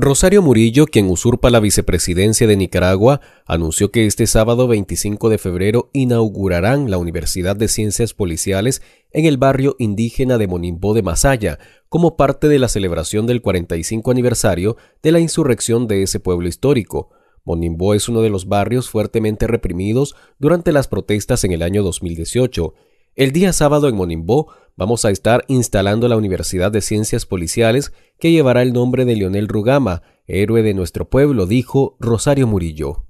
Rosario Murillo, quien usurpa la vicepresidencia de Nicaragua, anunció que este sábado 25 de febrero inaugurarán la Universidad de Ciencias Policiales en el barrio indígena de Monimbó de Masaya, como parte de la celebración del 45 aniversario de la insurrección de ese pueblo histórico. Monimbó es uno de los barrios fuertemente reprimidos durante las protestas en el año 2018 el día sábado en Monimbó vamos a estar instalando la Universidad de Ciencias Policiales que llevará el nombre de Lionel Rugama, héroe de nuestro pueblo, dijo Rosario Murillo.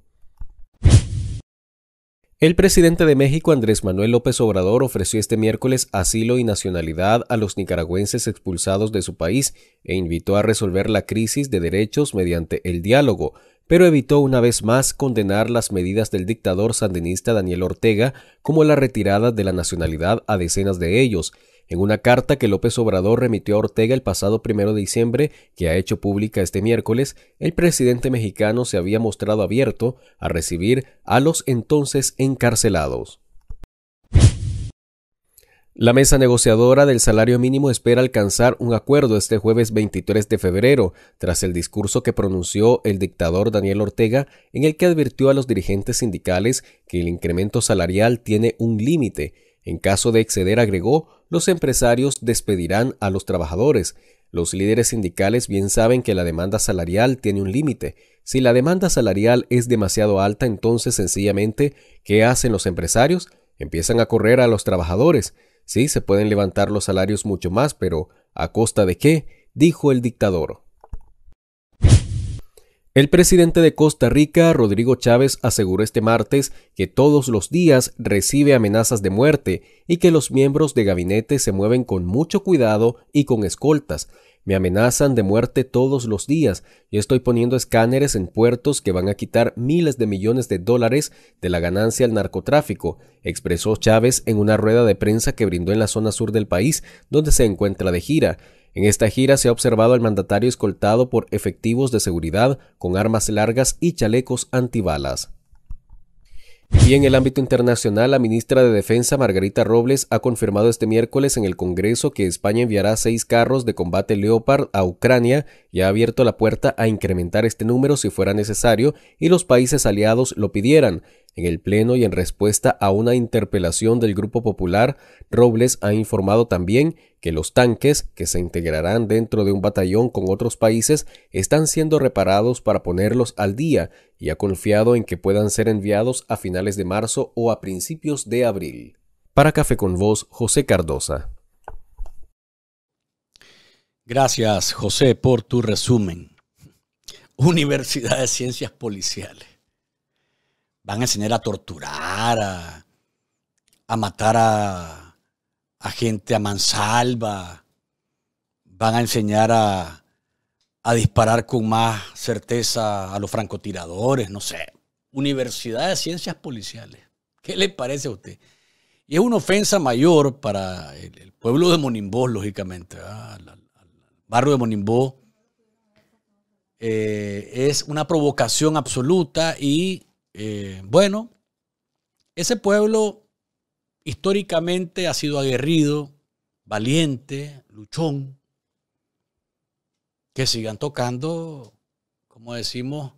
El presidente de México, Andrés Manuel López Obrador, ofreció este miércoles asilo y nacionalidad a los nicaragüenses expulsados de su país e invitó a resolver la crisis de derechos mediante el diálogo, pero evitó una vez más condenar las medidas del dictador sandinista Daniel Ortega como la retirada de la nacionalidad a decenas de ellos, en una carta que López Obrador remitió a Ortega el pasado primero de diciembre, que ha hecho pública este miércoles, el presidente mexicano se había mostrado abierto a recibir a los entonces encarcelados. La mesa negociadora del salario mínimo espera alcanzar un acuerdo este jueves 23 de febrero, tras el discurso que pronunció el dictador Daniel Ortega, en el que advirtió a los dirigentes sindicales que el incremento salarial tiene un límite. En caso de exceder, agregó, los empresarios despedirán a los trabajadores. Los líderes sindicales bien saben que la demanda salarial tiene un límite. Si la demanda salarial es demasiado alta, entonces sencillamente, ¿qué hacen los empresarios? Empiezan a correr a los trabajadores. Sí, se pueden levantar los salarios mucho más, pero ¿a costa de qué? dijo el dictador. El presidente de Costa Rica, Rodrigo Chávez, aseguró este martes que todos los días recibe amenazas de muerte y que los miembros de gabinete se mueven con mucho cuidado y con escoltas, me amenazan de muerte todos los días y estoy poniendo escáneres en puertos que van a quitar miles de millones de dólares de la ganancia al narcotráfico, expresó Chávez en una rueda de prensa que brindó en la zona sur del país, donde se encuentra de gira. En esta gira se ha observado al mandatario escoltado por efectivos de seguridad con armas largas y chalecos antibalas. Y en el ámbito internacional, la ministra de Defensa Margarita Robles ha confirmado este miércoles en el Congreso que España enviará seis carros de combate Leopard a Ucrania y ha abierto la puerta a incrementar este número si fuera necesario y los países aliados lo pidieran. En el Pleno y en respuesta a una interpelación del Grupo Popular, Robles ha informado también que los tanques, que se integrarán dentro de un batallón con otros países, están siendo reparados para ponerlos al día y ha confiado en que puedan ser enviados a finales de marzo o a principios de abril. Para Café con Voz, José Cardosa. Gracias, José, por tu resumen. Universidad de Ciencias Policiales van a enseñar a torturar, a, matar a, gente a mansalva, van a enseñar a, disparar con más certeza a los francotiradores, no sé. Universidad de Ciencias Policiales. ¿Qué le parece a usted? Y es una ofensa mayor para el, pueblo de Monimbó, lógicamente. El barrio de Monimbó eh, es una provocación absoluta y eh, bueno, ese pueblo históricamente ha sido aguerrido, valiente, luchón. Que sigan tocando, como decimos,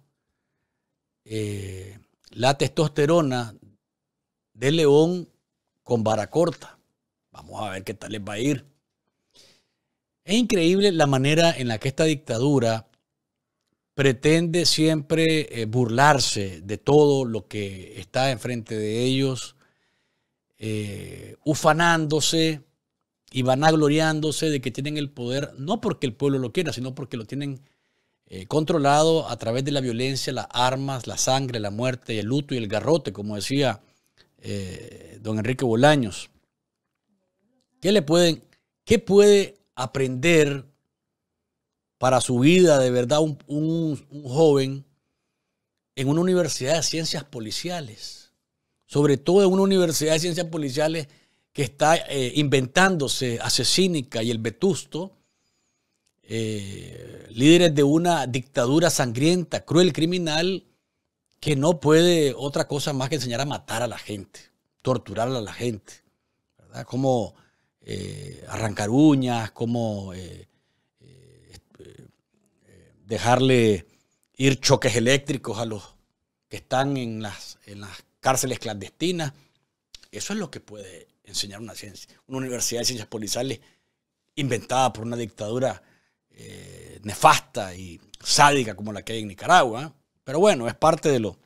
eh, la testosterona de león con vara corta. Vamos a ver qué tal les va a ir. Es increíble la manera en la que esta dictadura pretende siempre eh, burlarse de todo lo que está enfrente de ellos, eh, ufanándose y vanagloriándose de que tienen el poder, no porque el pueblo lo quiera, sino porque lo tienen eh, controlado a través de la violencia, las armas, la sangre, la muerte, el luto y el garrote, como decía don Enrique Bolaños. ¿Qué le pueden, qué puede aprender para su vida de verdad un, joven en una universidad de ciencias policiales, sobre todo en una universidad de ciencias policiales que está eh, inventándose Asesínica y el Vetusto, eh, líderes de una dictadura sangrienta, cruel, criminal, que no puede otra cosa más que enseñar a matar a la gente, torturar a la gente, ¿verdad? Como eh, arrancar uñas, como dejarle ir choques eléctricos a los que están en las, las cárceles clandestinas. Eso es lo que puede enseñar una ciencia, una universidad de ciencias policiales inventada por una dictadura eh, nefasta y sádica como la que hay en Nicaragua. ¿eh? Pero bueno, es parte de lo.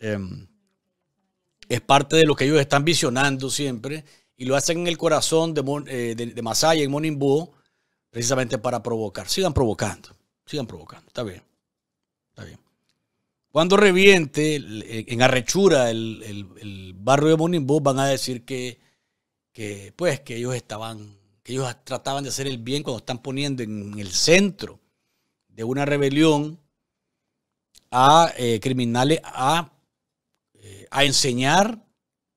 Em, es parte de lo que ellos están visionando siempre y lo hacen en el corazón de, eh, de, Masaya, en Monimbú, precisamente para provocar. Sigan provocando. Sigan provocando, está bien. Cuando reviente eh, en arrechura el, el, barrio de Monimbo, van a decir que, pues, que ellos estaban, que ellos trataban de hacer el bien cuando están poniendo en el centro de una rebelión a eh, criminales a, eh, a enseñar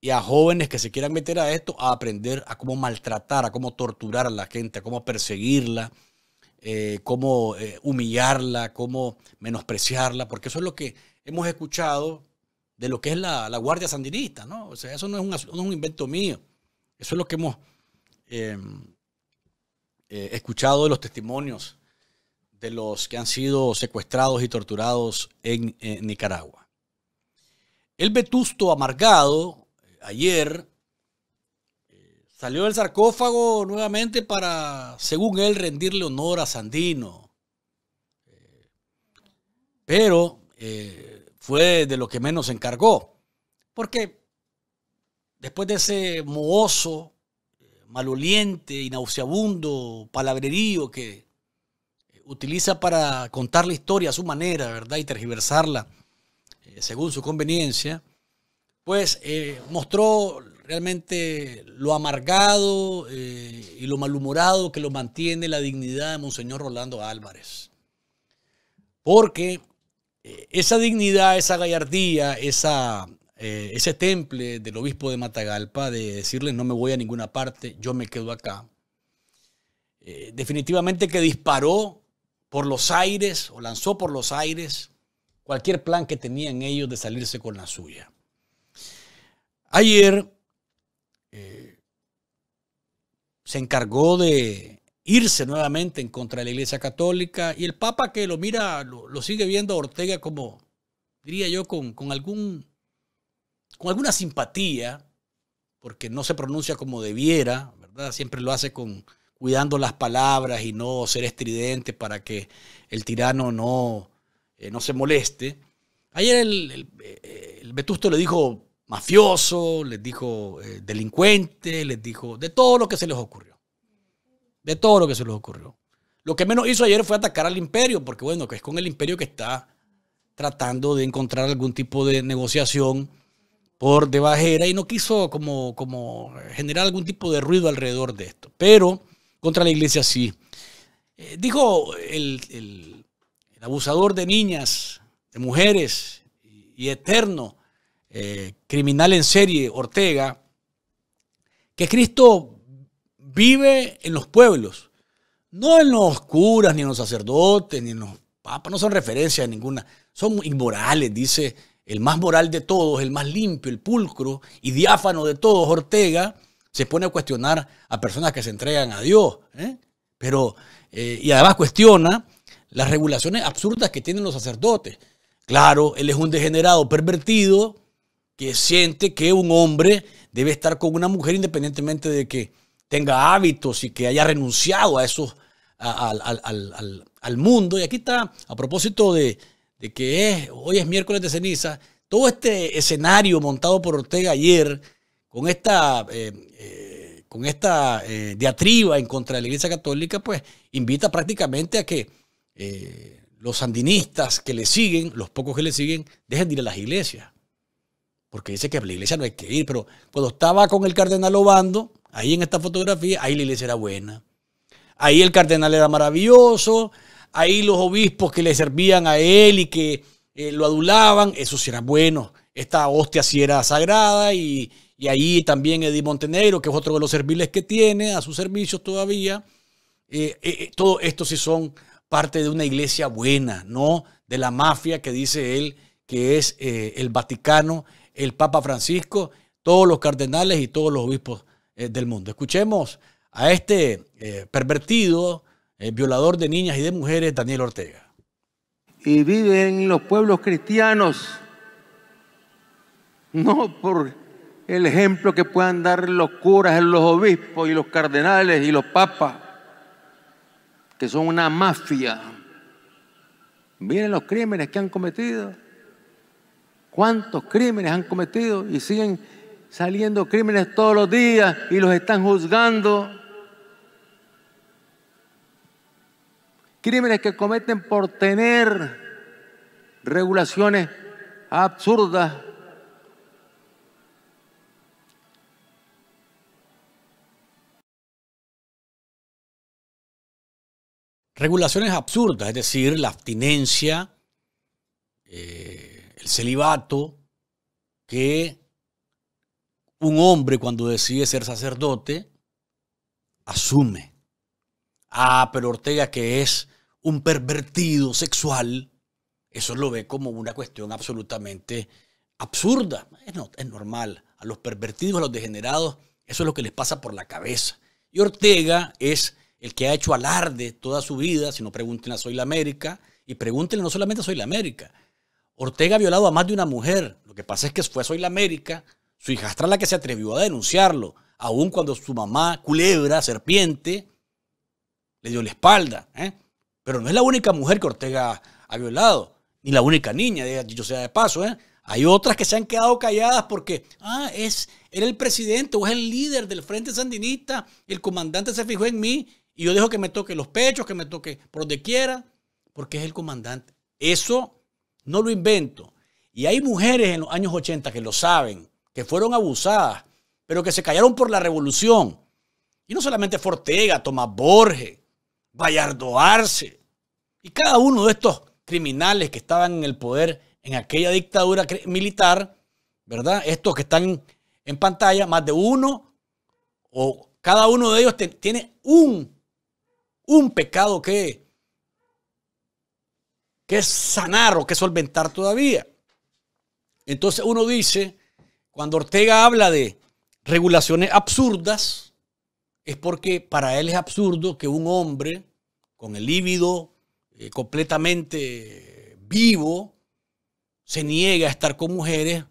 y a jóvenes que se quieran meter a esto a aprender a cómo maltratar, a cómo torturar a la gente, a cómo perseguirla, eh, cómo eh, humillarla, cómo menospreciarla, porque eso es lo que hemos escuchado de lo que es la, Guardia Sandinista, ¿no? O sea, eso no es, un, invento mío, eso es lo que hemos em, eh, escuchado de los testimonios de los que han sido secuestrados y torturados en, en Nicaragua. El vetusto amargado ayer Salió del sarcófago nuevamente para, según él, rendirle honor a Sandino. Pero eh, fue de lo que menos encargó. Porque después de ese mohoso, eh, maloliente y nauseabundo palabrerío que utiliza para contar la historia a su manera, ¿verdad? Y tergiversarla eh, según su conveniencia, pues mostró realmente lo amargado eh, y lo malhumorado que lo mantiene la dignidad de Monseñor Rolando Álvarez. Porque eh, esa dignidad, esa gallardía, esa, eh, ese temple del obispo de Matagalpa de decirle no me voy a ninguna parte, yo me quedo acá, definitivamente que disparó por los aires o lanzó por los aires cualquier plan que tenían ellos de salirse con la suya. Ayer se encargó de irse nuevamente en contra de la Iglesia Católica y el Papa que lo mira, lo, sigue viendo a Ortega como, diría yo, con, algún, con alguna simpatía, porque no se pronuncia como debiera, ¿verdad? Siempre lo hace con cuidando las palabras y no ser estridente para que el tirano no, eh, no se moleste. Ayer el, el, eh, el Vetusto le dijo mafioso, les dijo eh, delincuente, les dijo de todo lo que se les ocurrió. De todo lo que se les ocurrió. Lo que menos hizo ayer fue atacar al imperio, porque bueno, que es con el imperio que está tratando de encontrar algún tipo de negociación por debajera y no quiso como, como generar algún tipo de ruido alrededor de esto. Pero contra la iglesia sí. Eh, dijo el, abusador de niñas, de mujeres y eterno, eh, criminal en serie, Ortega, que Cristo vive en los pueblos, no en los curas, ni en los sacerdotes, ni en los papas, no son referencias ninguna, son inmorales, dice el más moral de todos, el más limpio, el pulcro y diáfano de todos, Ortega, se pone a cuestionar a personas que se entregan a Dios, ¿eh? pero, eh, y además cuestiona las regulaciones absurdas que tienen los sacerdotes. Claro, él es un degenerado pervertido que siente que un hombre debe estar con una mujer independientemente de que tenga hábitos y que haya renunciado a esos, al, mundo. Y aquí está, a propósito de, que hoy es miércoles de ceniza, todo este escenario montado por Ortega ayer con esta... Eh, eh, con esta eh, diatriba en contra de la Iglesia Católica, pues invita prácticamente a que los sandinistas que le siguen, los pocos que le siguen, dejen de ir a las iglesias porque dice que a la iglesia no hay que ir, pero cuando estaba con el cardenal Obando, ahí en esta fotografía, ahí la iglesia era buena. Ahí el cardenal era maravilloso, ahí los obispos que le servían a él y que eh, lo adulaban, eso sí era bueno. Esta hostia sí era sagrada y, ahí también Eddie Montenegro, que es otro de los serviles que tiene a sus servicios todavía. Eh, eh, todo esto sí son parte de una iglesia buena, no de la mafia que dice él que es el Vaticano el Papa Francisco, todos los cardenales y todos los obispos eh, del mundo. Escuchemos a este eh, pervertido, eh, violador de niñas y de mujeres, Daniel Ortega. Y viven los pueblos cristianos, no por el ejemplo que puedan dar los curas, los obispos y los cardenales y los papas, que son una mafia. Miren los crímenes que han cometido. ¿Cuántos crímenes han cometido y siguen saliendo crímenes todos los días y los están juzgando? Crímenes que cometen por tener regulaciones absurdas. Regulaciones absurdas, es decir, la abstinencia, eh, celibato, que un hombre cuando decide ser sacerdote asume. Ah, pero Ortega que es un pervertido sexual, eso lo ve como una cuestión absolutamente absurda. Es, no, es normal. A los pervertidos, a los degenerados, eso es lo que les pasa por la cabeza. Y Ortega es el que ha hecho alarde toda su vida, si no pregunten a Soy la América, y pregúntenle no solamente Soy la América, Ortega ha violado a más de una mujer. Lo que pasa es que fue Soy la América, su hijastra la que se atrevió a denunciarlo, aun cuando su mamá, culebra, serpiente, le dio la espalda. ¿eh? Pero no es la única mujer que Ortega ha violado, ni la única niña, yo sea de paso. ¿eh? Hay otras que se han quedado calladas porque, ah, es, era el presidente o es el líder del Frente Sandinista, el comandante se fijó en mí y yo dejo que me toque los pechos, que me toque por donde quiera, porque es el comandante. Eso no lo invento. Y hay mujeres en los años 80 que lo saben, que fueron abusadas, pero que se callaron por la revolución. Y no solamente Fortega, Tomás Borges, Vallardo Arce, y cada uno de estos criminales que estaban en el poder en aquella dictadura militar, ¿verdad? Estos que están en pantalla, más de uno, o cada uno de ellos tiene un, un pecado que que sanar o que solventar todavía. Entonces uno dice, cuando Ortega habla de regulaciones absurdas, es porque para él es absurdo que un hombre con el líbido eh, completamente vivo se niegue a estar con mujeres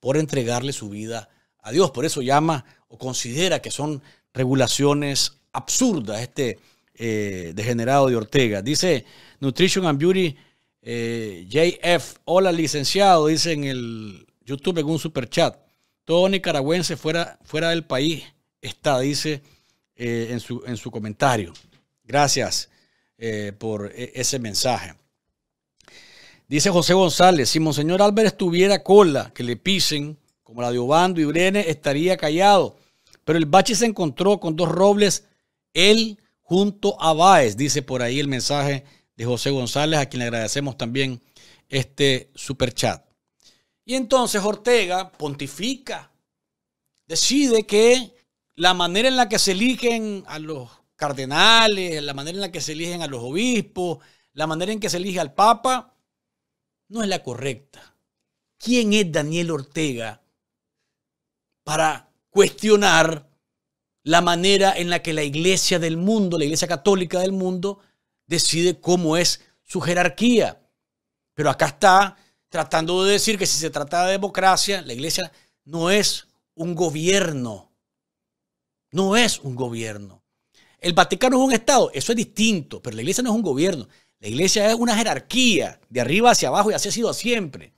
por entregarle su vida a Dios. Por eso llama o considera que son regulaciones absurdas este eh, degenerado de Ortega. Dice Nutrition and Beauty eh, JF. Hola, licenciado, dice en el YouTube en un super chat. Todo nicaragüense fuera, fuera del país está, dice eh, en, su, en su comentario. Gracias eh, por e, ese mensaje. Dice José González, si Monseñor Álvarez tuviera cola que le pisen, como la de Obando y Brene, estaría callado. Pero el Bachi se encontró con dos robles, él junto a Báez, dice por ahí el mensaje de José González, a quien le agradecemos también este super chat. Y entonces Ortega pontifica, decide que la manera en la que se eligen a los cardenales, la manera en la que se eligen a los obispos, la manera en que se elige al Papa, no es la correcta. ¿Quién es Daniel Ortega para cuestionar la manera en la que la iglesia del mundo, la iglesia católica del mundo, decide cómo es su jerarquía. Pero acá está tratando de decir que si se trata de democracia, la iglesia no es un gobierno. No es un gobierno. El Vaticano es un Estado, eso es distinto, pero la iglesia no es un gobierno. La iglesia es una jerarquía, de arriba hacia abajo, y así ha sido siempre.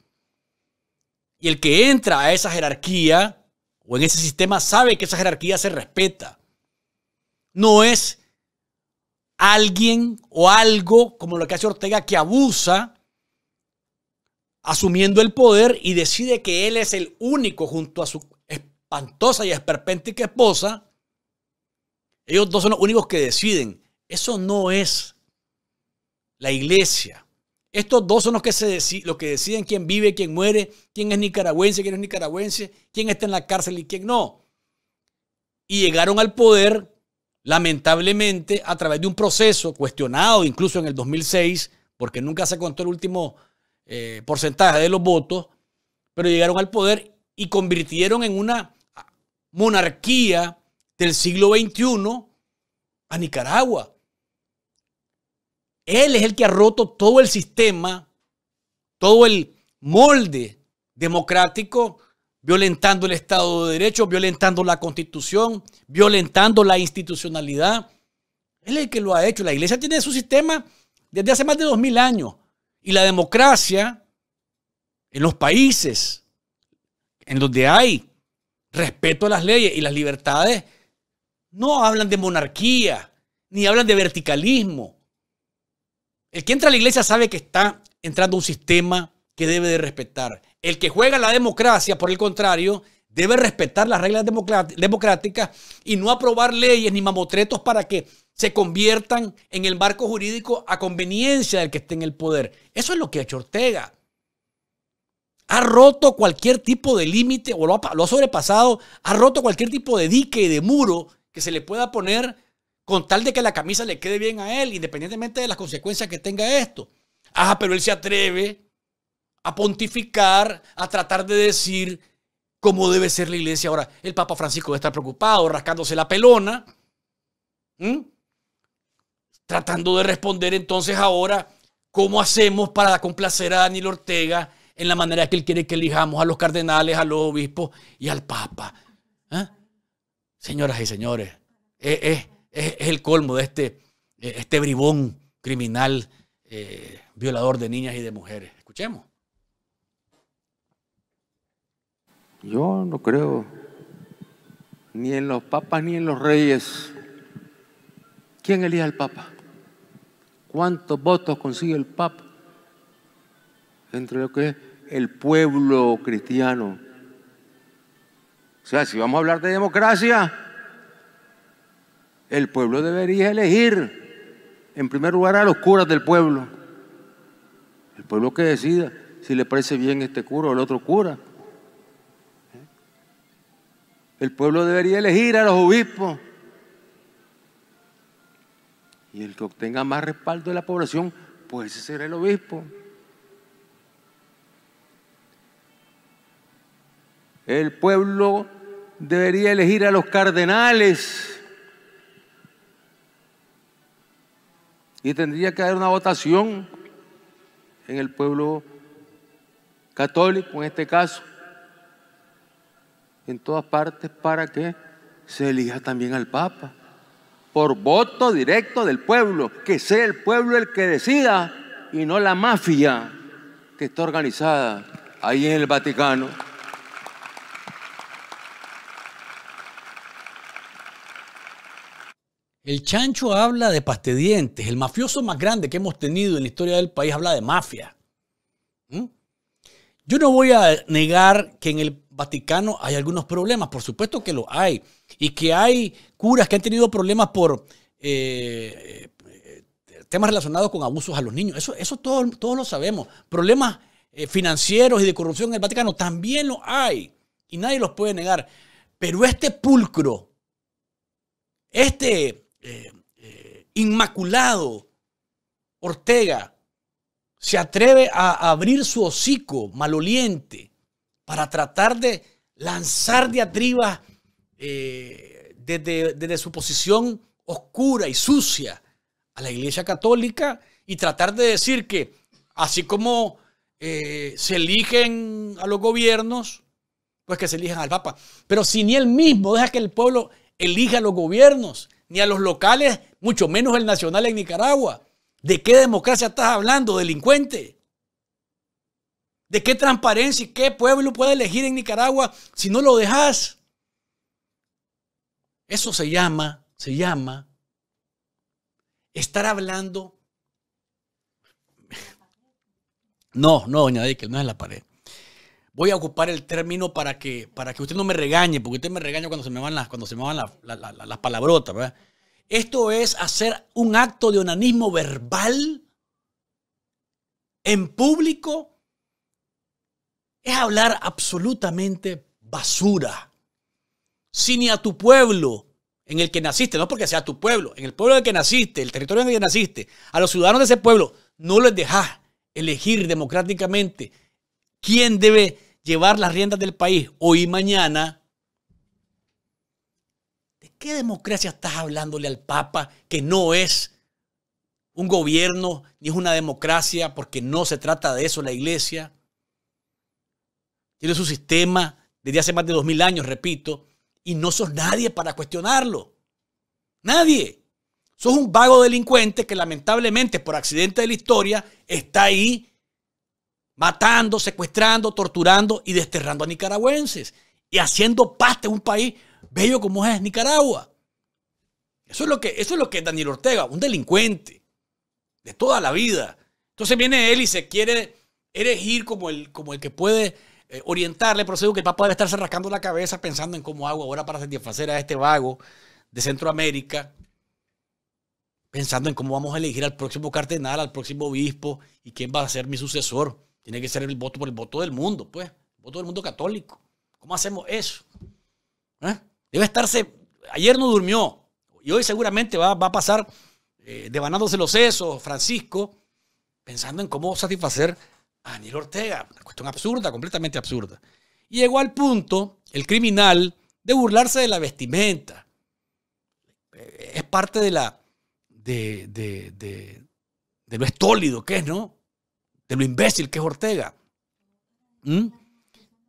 Y el que entra a esa jerarquía o en ese sistema sabe que esa jerarquía se respeta. No es alguien o algo, como lo que hace Ortega, que abusa asumiendo el poder y decide que él es el único junto a su espantosa y esperpéntica esposa, ellos dos son los únicos que deciden. Eso no es la iglesia. Estos dos son los que, se que deciden quién vive, quién muere, quién es nicaragüense, quién es nicaragüense, quién está en la cárcel y quién no. Y llegaron al poder lamentablemente, a través de un proceso cuestionado incluso en el 2006, porque nunca se contó el último eh, porcentaje de los votos, pero llegaron al poder y convirtieron en una monarquía del siglo XXI a Nicaragua. Él es el que ha roto todo el sistema, todo el molde democrático violentando el Estado de Derecho, violentando la Constitución, violentando la institucionalidad. Él es el que lo ha hecho. La iglesia tiene su sistema desde hace más de 2000 años. Y la democracia en los países en donde hay respeto a las leyes y las libertades no hablan de monarquía, ni hablan de verticalismo. El que entra a la iglesia sabe que está entrando un sistema que debe de respetar. El que juega la democracia, por el contrario, debe respetar las reglas democráticas y no aprobar leyes ni mamotretos para que se conviertan en el marco jurídico a conveniencia del que esté en el poder. Eso es lo que ha hecho Ortega. Ha roto cualquier tipo de límite o lo ha, sobrepasado, ha roto cualquier tipo de dique y de muro que se le pueda poner con tal de que la camisa le quede bien a él, independientemente de las consecuencias que tenga esto. Ah, pero él se atreve a pontificar, a tratar de decir cómo debe ser la iglesia. Ahora, el Papa Francisco debe estar preocupado, rascándose la pelona, tratando de responder entonces ahora cómo hacemos para complacer a Daniel Ortega en la manera que él quiere que elijamos a los cardenales, a los obispos y al Papa. ¿eh? Señoras y señores, es, el colmo de este, eh, este bribón criminal, eh, violador de niñas y de mujeres. Escuchemos. Yo no creo ni en los papas ni en los reyes. ¿Quién elige al papa? ¿Cuántos votos consigue el papa? Entre lo que es el pueblo cristiano. O sea, si vamos a hablar de democracia, el pueblo debería elegir en primer lugar a los curas del pueblo. El pueblo que decida si le parece bien este cura o el otro cura. El pueblo debería elegir a los obispos. Y el que obtenga más respaldo de la población, pues ese será el obispo. El pueblo debería elegir a los cardenales. Y tendría que haber una votación en el pueblo católico, en este caso, en todas partes para que se elija también al Papa. Por voto directo del pueblo, que sea el pueblo el que decida y no la mafia que está organizada ahí en el Vaticano. El chancho habla de pastedientes. El mafioso más grande que hemos tenido en la historia del país habla de mafia. ¿Mm? Yo no voy a negar que en el Vaticano hay algunos problemas, por supuesto que lo hay, y que hay curas que han tenido problemas por eh, eh, temas relacionados con abusos a los niños. Eso, eso todos, lo sabemos. Problemas eh, financieros y de corrupción en el Vaticano también lo hay, y nadie los puede negar. Pero este pulcro, este inmaculado Ortega, se atreve a abrir su hocico maloliente para tratar de lanzar diatribas eh, desde, su posición oscura y sucia a la Iglesia Católica y tratar de decir que así como eh, se eligen a los gobiernos, pues que se elijan al Papa. Pero si ni él mismo deja que el pueblo elija a los gobiernos, ni a los locales, mucho menos el nacional en Nicaragua. ¿De qué democracia estás hablando, delincuente? ¿De qué transparencia y qué pueblo puede elegir en Nicaragua si no lo dejas? Eso se llama, se llama estar hablando. No, no, doña que no es la pared. Voy a ocupar el término para que, para que usted no me regañe, porque usted me regaña cuando se me van las, cuando se me las, las palabrotas, ¿verdad? Esto es hacer un acto de onanismo verbal en público. Es hablar absolutamente basura. Si ni a tu pueblo en el que naciste, no porque sea tu pueblo, en el pueblo en el que naciste, el territorio en el que naciste, a los ciudadanos de ese pueblo, no les dejas elegir democráticamente quién debe llevar las riendas del país hoy y mañana, ¿Qué democracia estás hablándole al Papa que no es un gobierno ni es una democracia porque no se trata de eso la iglesia? Tiene su sistema desde hace más de dos mil años, repito, y no sos nadie para cuestionarlo. Nadie. Sos un vago delincuente que lamentablemente por accidente de la historia está ahí matando, secuestrando, torturando y desterrando a nicaragüenses y haciendo parte de un país bello como es Nicaragua. Eso es lo que, eso es, lo que Daniel Ortega, un delincuente de toda la vida. Entonces viene él y se quiere elegir como el, como el que puede eh, orientarle, pero que el Papa debe estarse rascando la cabeza pensando en cómo hago ahora para satisfacer a este vago de Centroamérica, pensando en cómo vamos a elegir al próximo cardenal, al próximo obispo y quién va a ser mi sucesor. Tiene que ser el voto por el voto del mundo, pues, el voto del mundo católico. ¿Cómo hacemos eso? ¿Eh? Debe estarse, ayer no durmió y hoy seguramente va, a pasar eh, devanándose los sesos, Francisco, pensando en cómo satisfacer a Daniel Ortega. Una cuestión absurda, completamente absurda. Y llegó al punto, el criminal, de burlarse de la vestimenta. Eh, es parte de la. de, de, de, lo estólido que es, ¿no? De lo imbécil que es Ortega. ¿Mm?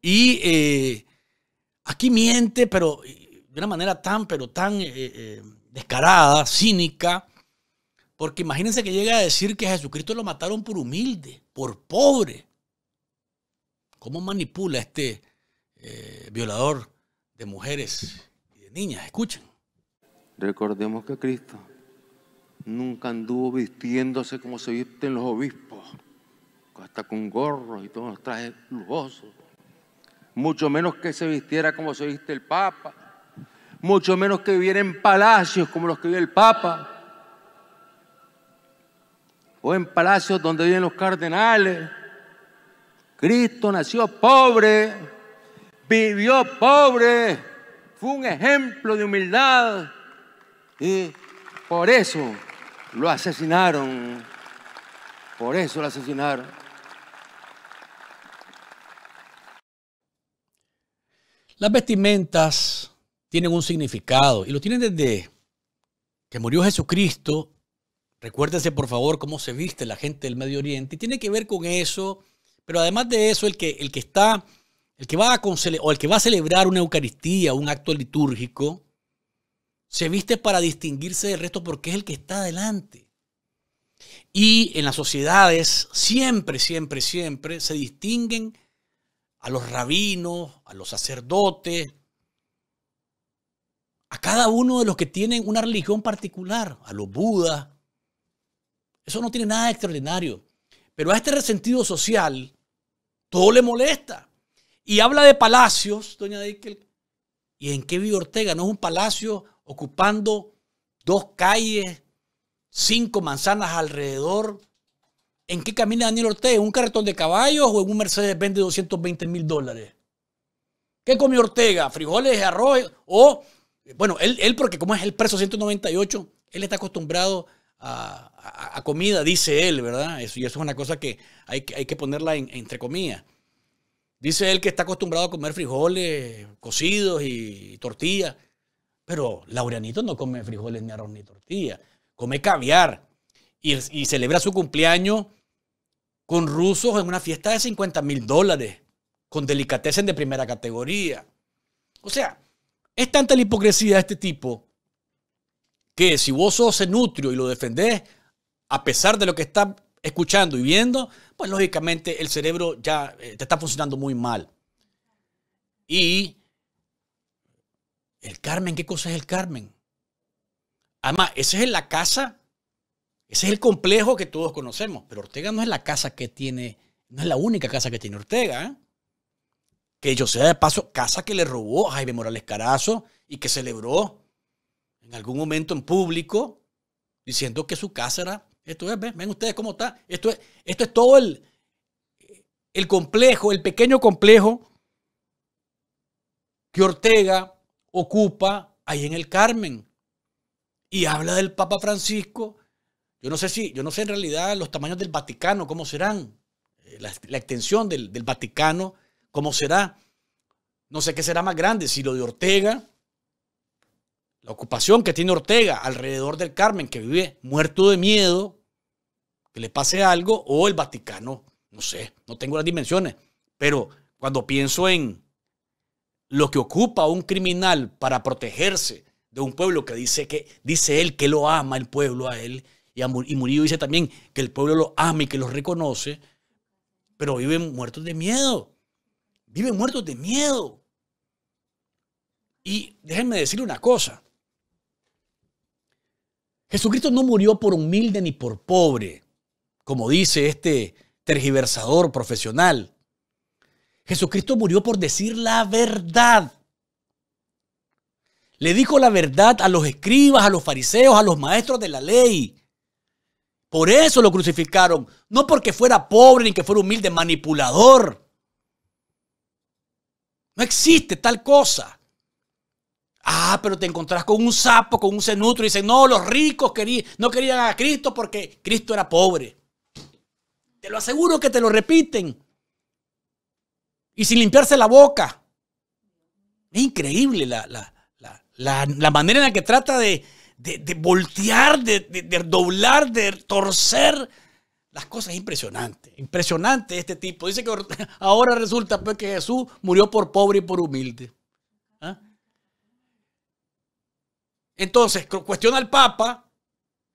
Y eh, aquí miente, pero de una manera tan, pero tan eh, eh, descarada, cínica, porque imagínense que llega a decir que Jesucristo lo mataron por humilde, por pobre. ¿Cómo manipula este eh, violador de mujeres y de niñas? Escuchen. Recordemos que Cristo nunca anduvo vistiéndose como se visten los obispos, hasta con gorros y todos los trajes lujosos, mucho menos que se vistiera como se viste el Papa mucho menos que viviera en palacios como los que vive el Papa, o en palacios donde viven los cardenales. Cristo nació pobre, vivió pobre, fue un ejemplo de humildad y por eso lo asesinaron, por eso lo asesinaron. Las vestimentas tienen un significado y lo tienen desde que murió Jesucristo. Recuérdense, por favor cómo se viste la gente del Medio Oriente y tiene que ver con eso, pero además de eso el que, el que está, el que va a o el que va a celebrar una Eucaristía, un acto litúrgico, se viste para distinguirse del resto porque es el que está adelante. Y en las sociedades siempre, siempre, siempre se distinguen a los rabinos, a los sacerdotes, a cada uno de los que tienen una religión particular, a los budas. Eso no tiene nada de extraordinario. Pero a este resentido social, todo le molesta. Y habla de palacios, doña Deikel. ¿Y en qué vive Ortega? No es un palacio ocupando dos calles, cinco manzanas alrededor. ¿En qué camina Daniel Ortega? ¿En un carretón de caballos o en un Mercedes vende 220 mil dólares? ¿Qué come Ortega? ¿Frijoles, arroz o bueno, él, porque como es el preso 198, él está acostumbrado a, comida, dice él, ¿verdad? y eso es una cosa que hay, que, hay que ponerla entre comillas. Dice él que está acostumbrado a comer frijoles cocidos y, tortillas. Pero Laureanito no come frijoles, ni arroz, ni tortilla. Come caviar. Y, celebra su cumpleaños con rusos en una fiesta de 50 mil dólares. Con delicatessen de primera categoría. O sea, es tanta la hipocresía de este tipo que si vos sos nutrio y lo defendés, a pesar de lo que está escuchando y viendo, pues lógicamente el cerebro ya eh, te está funcionando muy mal. Y el Carmen, ¿qué cosa es el Carmen? Además, esa es la casa, ese es el complejo que todos conocemos, pero Ortega no es la casa que tiene, no es la única casa que tiene Ortega. ¿eh? que yo sea de paso, casa que le robó a Jaime Morales Carazo y que celebró en algún momento en público diciendo que su casa era, esto es, ven, ustedes cómo está, esto es, esto es todo el, el complejo, el pequeño complejo que Ortega ocupa ahí en el Carmen. Y habla del Papa Francisco. Yo no sé si, yo no sé en realidad los tamaños del Vaticano, cómo serán, eh, la, extensión del, del Vaticano ¿Cómo será? No sé qué será más grande, si lo de Ortega, la ocupación que tiene Ortega alrededor del Carmen, que vive muerto de miedo, que le pase algo, o el Vaticano, no sé, no tengo las dimensiones, pero cuando pienso en lo que ocupa un criminal para protegerse de un pueblo que dice que dice él que lo ama el pueblo a él y, Murillo dice también que el pueblo lo ama y que lo reconoce, pero viven muertos de miedo. Viven muertos de miedo. Y déjenme decirle una cosa. Jesucristo no murió por humilde ni por pobre, como dice este tergiversador profesional. Jesucristo murió por decir la verdad. Le dijo la verdad a los escribas, a los fariseos, a los maestros de la ley. Por eso lo crucificaron, no porque fuera pobre ni que fuera humilde, manipulador. No existe tal cosa. Ah, pero te encontrás con un sapo, con un cenutro y dicen, no, los ricos no querían a Cristo porque Cristo era pobre. Te lo aseguro que te lo repiten. Y sin limpiarse la boca. Es increíble la, manera en la que trata de, voltear, de, de doblar, de torcer las cosas impresionantes, impresionante este tipo. Dice que ahora resulta pues, que Jesús murió por pobre y por humilde. ¿ah? Entonces, cuestiona al Papa,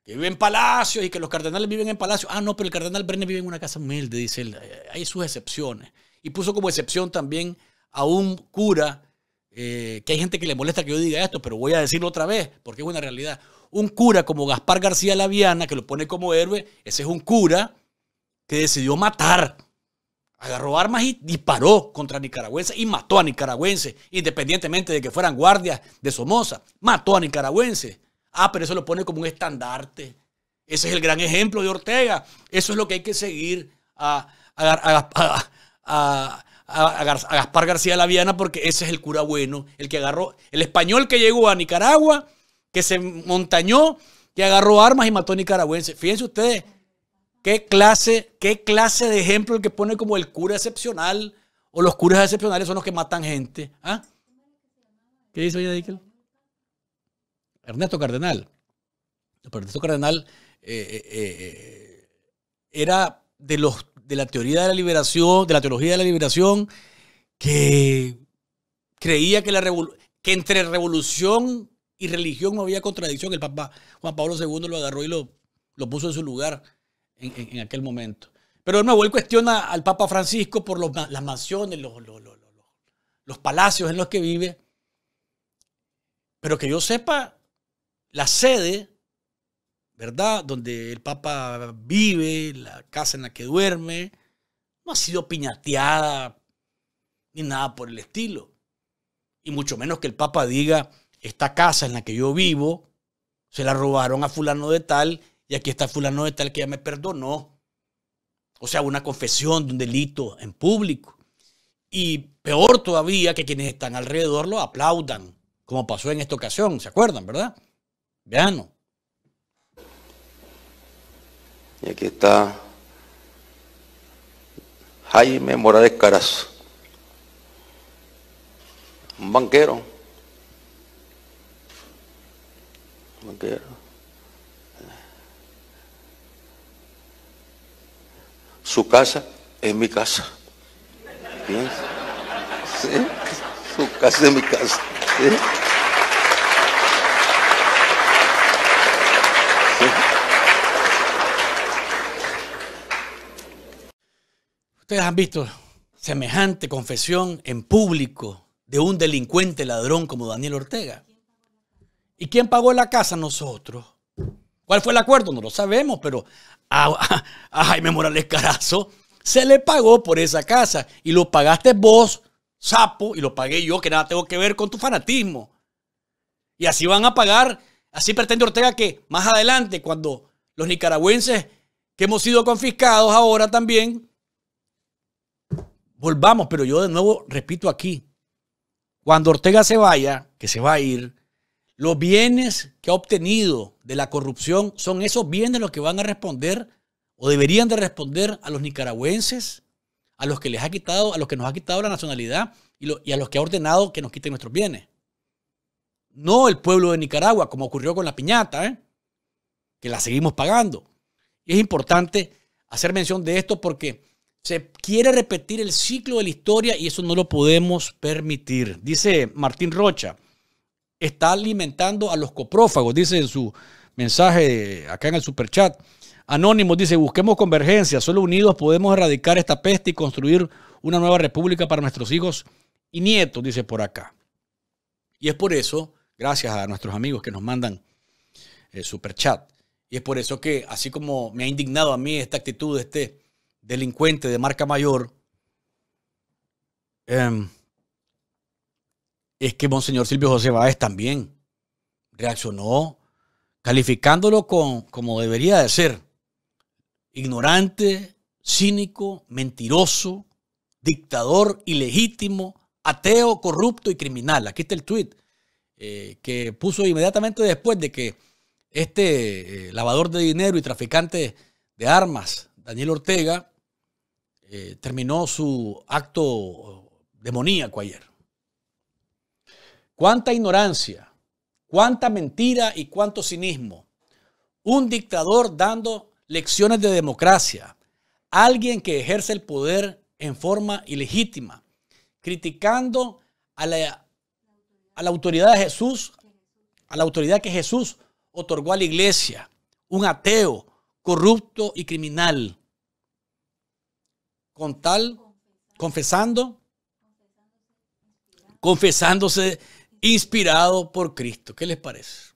que vive en palacios y que los cardenales viven en palacios. Ah, no, pero el cardenal Brené vive en una casa humilde, dice él. Eh, hay sus excepciones. Y puso como excepción también a un cura, eh, que hay gente que le molesta que yo diga esto, pero voy a decirlo otra vez, porque es una realidad un cura como Gaspar García Laviana, que lo pone como héroe, ese es un cura que decidió matar. Agarró armas y disparó contra nicaragüenses y mató a nicaragüenses, independientemente de que fueran guardias de Somoza. Mató a nicaragüenses. Ah, pero eso lo pone como un estandarte. Ese es el gran ejemplo de Ortega. Eso es lo que hay que seguir a, Gaspar García Laviana porque ese es el cura bueno, el que agarró, el español que llegó a Nicaragua que se montañó, que agarró armas y mató a nicaragüenses. Fíjense ustedes, qué clase, qué clase de ejemplo el que pone como el cura excepcional o los curas excepcionales son los que matan gente. ¿ah? ¿Qué dice Díquel? Ernesto Cardenal. Ernesto Cardenal eh, eh, eh, era de, los, de la teoría de la liberación, de la teología de la liberación, que creía que entre revolución y religión no había contradicción. El Papa Juan Pablo II lo agarró y lo, lo puso en su lugar en, aquel momento. Pero de nuevo, él cuestiona al Papa Francisco por las mansiones, los, los, los palacios en los que vive. Pero que yo sepa, la sede, ¿verdad? Donde el Papa vive, la casa en la que duerme, no ha sido piñateada ni nada por el estilo. Y mucho menos que el Papa diga, esta casa en la que yo vivo se la robaron a fulano de tal y aquí está fulano de tal que ya me perdonó. O sea, una confesión de un delito en público. Y peor todavía que quienes están alrededor lo aplaudan, como pasó en esta ocasión, ¿se acuerdan, verdad? Vean. Y aquí está Jaime Morales Carazo, un banquero Eh, su casa es mi casa. Su casa es mi casa. Ustedes han visto semejante confesión en público de un delincuente ladrón como Daniel Ortega. ¿Y quién pagó la casa? Nosotros. ¿Cuál fue el acuerdo? No lo sabemos, pero a, a, Jaime Morales Carazo se le pagó por esa casa y lo pagaste vos, sapo, y lo pagué yo, que nada tengo que ver con tu fanatismo. Y así van a pagar, así pretende Ortega que más adelante, cuando los nicaragüenses que hemos sido confiscados ahora también, volvamos, pero yo de nuevo repito aquí, cuando Ortega se vaya, que se va a ir, los bienes que ha obtenido de la corrupción son esos bienes los que van a responder o deberían de responder a los nicaragüenses, a los que les ha quitado, a los que nos ha quitado la nacionalidad y, a los que ha ordenado que nos quiten nuestros bienes. No el pueblo de Nicaragua, como ocurrió con la piñata, ¿eh? que la seguimos pagando. Y es importante hacer mención de esto porque se quiere repetir el ciclo de la historia y eso no lo podemos permitir. Dice Martín Rocha, está alimentando a los coprófagos, dice en su mensaje acá en el superchat. anónimo dice, busquemos convergencia, solo unidos podemos erradicar esta peste y construir una nueva república para nuestros hijos y nietos, dice por acá. Y es por eso, gracias a nuestros amigos que nos mandan el eh, superchat, y es por eso que, así como me ha indignado a mí esta actitud de este delincuente de marca mayor, eh, es que Monseñor Silvio José Báez también reaccionó calificándolo con, como debería de ser, ignorante, cínico, mentiroso, dictador, ilegítimo, ateo, corrupto y criminal. Aquí está el tuit eh, que puso inmediatamente después de que este eh, lavador de dinero y traficante de armas, Daniel Ortega, eh, terminó su acto demoníaco ayer. Cuánta ignorancia, cuánta mentira y cuánto cinismo. Un dictador dando lecciones de democracia. Alguien que ejerce el poder en forma ilegítima, criticando a la, autoridad de Jesús, a la autoridad que Jesús otorgó a la iglesia, un ateo, corrupto y criminal, con tal, confesando, confesándose inspirado por Cristo. ¿Qué les parece?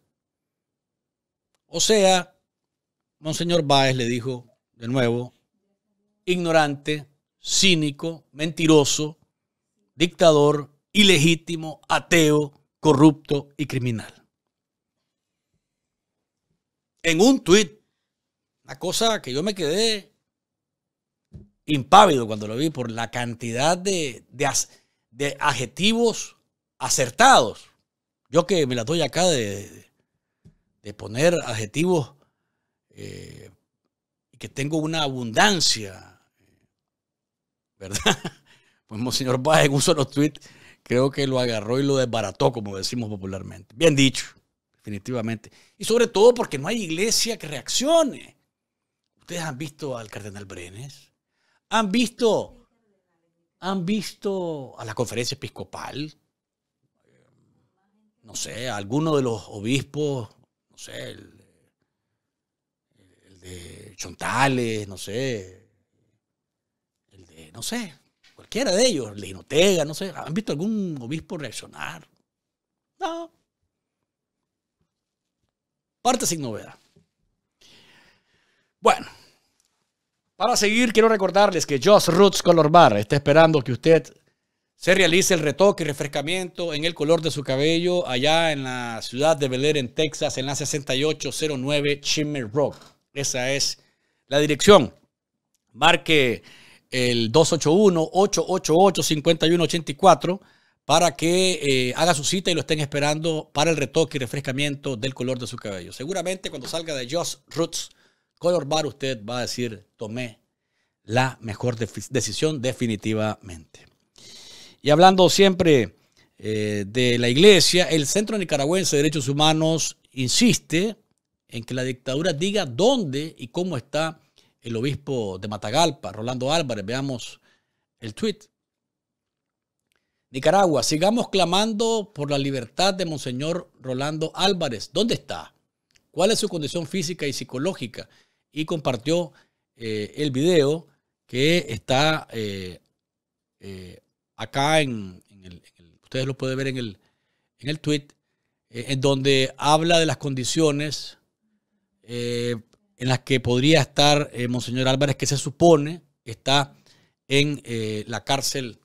O sea, Monseñor Báez le dijo de nuevo, ignorante, cínico, mentiroso, dictador, ilegítimo, ateo, corrupto y criminal. En un tuit, la cosa que yo me quedé impávido cuando lo vi por la cantidad de, de, de adjetivos acertados. Yo que me la doy acá de, poner adjetivos eh, que tengo una abundancia, ¿verdad? Pues Monseñor Baez en los solo creo que lo agarró y lo desbarató, como decimos popularmente. Bien dicho, definitivamente. Y sobre todo porque no hay iglesia que reaccione. Ustedes han visto al cardenal Brenes, han visto, han visto a la conferencia episcopal, no sé, alguno de los obispos, no sé, el, de Chontales, no sé, el de, no sé, cualquiera de ellos, el de no sé, ¿han visto algún obispo reaccionar? No. Parte sin novedad. Bueno, para seguir quiero recordarles que Joss Roots Color Bar está esperando que usted se realiza el retoque y refrescamiento en el color de su cabello allá en la ciudad de Bel Air, en Texas, en la 6809 Chimney Rock. Esa es la dirección. Marque el 281-888-5184 para que eh, haga su cita y lo estén esperando para el retoque y refrescamiento del color de su cabello. Seguramente cuando salga de Just Roots Color Bar, usted va a decir, tomé la mejor decisión definitivamente. Y hablando siempre eh, de la iglesia, el Centro Nicaragüense de Derechos Humanos insiste en que la dictadura diga dónde y cómo está el obispo de Matagalpa, Rolando Álvarez. Veamos el tweet. Nicaragua, sigamos clamando por la libertad de Monseñor Rolando Álvarez. ¿Dónde está? ¿Cuál es su condición física y psicológica? Y compartió eh, el video que está eh, acá en, ustedes lo pueden ver en el, en tweet, eh, en donde habla de las condiciones eh, en las que podría estar eh, Monseñor Álvarez, que se supone está en la cárcel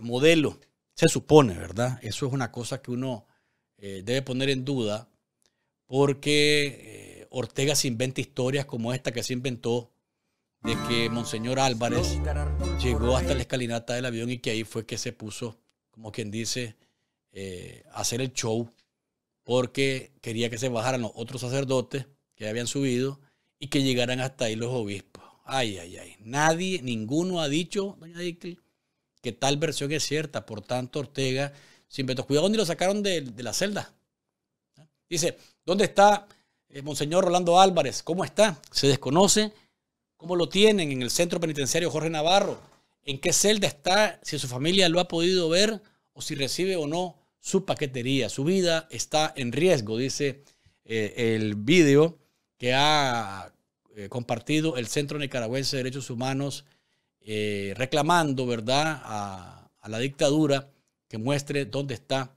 modelo. Se supone, ¿verdad? Eso es una cosa que uno debe poner en duda porque Ortega se inventa historias como esta que se inventó de que Monseñor Álvarez llegó hasta la escalinata del avión y que ahí fue que se puso, como quien dice, eh, a hacer el show, porque quería que se bajaran los otros sacerdotes que habían subido y que llegaran hasta ahí los obispos. Ay, ay, ay. Nadie, ninguno ha dicho, doña Dickel, que tal versión es cierta. Por tanto, Ortega, sin vetos. Cuidado, ni lo sacaron de, la celda. Dice, ¿dónde está eh, Monseñor Rolando Álvarez? ¿Cómo está? Se desconoce cómo lo tienen en el centro penitenciario Jorge Navarro, en qué celda está, si su familia lo ha podido ver o si recibe o no su paquetería. Su vida está en riesgo, dice eh, el video que ha eh, compartido el Centro Nicaragüense de Derechos Humanos, eh, reclamando, ¿verdad?, a, a, la dictadura que muestre dónde está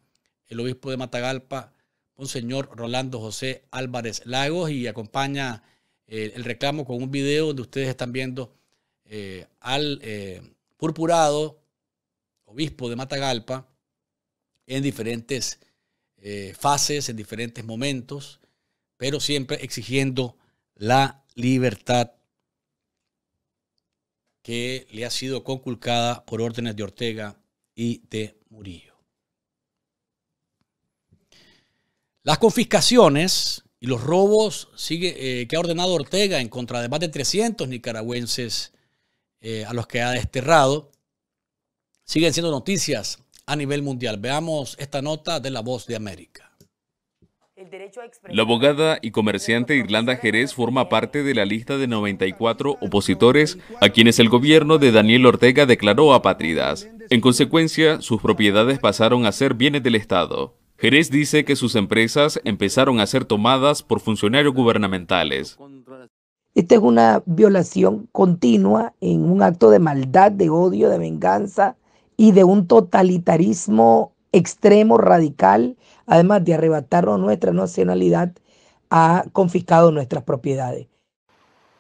el obispo de Matagalpa, Monseñor Rolando José Álvarez Lagos, y acompaña el reclamo con un video donde ustedes están viendo eh, al eh, purpurado, obispo de Matagalpa, en diferentes eh, fases, en diferentes momentos, pero siempre exigiendo la libertad que le ha sido conculcada por órdenes de Ortega y de Murillo. Las confiscaciones y los robos eh, que ha ordenado Ortega en contra de más de 300 nicaragüenses eh, a los que ha desterrado, siguen siendo noticias a nivel mundial. Veamos esta nota de La Voz de América. La abogada y comerciante Irlanda Jerez forma parte de la lista de 94 opositores a quienes el gobierno de Daniel Ortega declaró apátridas. En consecuencia, sus propiedades pasaron a ser bienes del Estado. Jerez dice que sus empresas empezaron a ser tomadas por funcionarios gubernamentales. Esta es una violación continua en un acto de maldad, de odio, de venganza y de un totalitarismo extremo, radical, además de arrebatarnos nuestra nacionalidad, ha confiscado nuestras propiedades.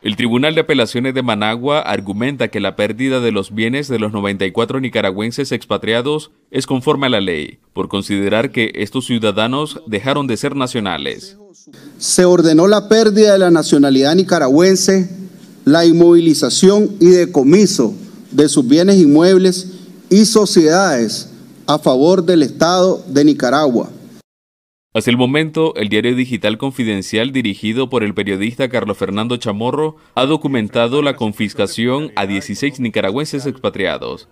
El Tribunal de Apelaciones de Managua argumenta que la pérdida de los bienes de los 94 nicaragüenses expatriados es conforme a la ley, por considerar que estos ciudadanos dejaron de ser nacionales. Se ordenó la pérdida de la nacionalidad nicaragüense, la inmovilización y decomiso de sus bienes inmuebles y sociedades a favor del Estado de Nicaragua hasta el momento, el diario digital confidencial dirigido por el periodista Carlos Fernando Chamorro ha documentado la confiscación a 16 nicaragüenses expatriados.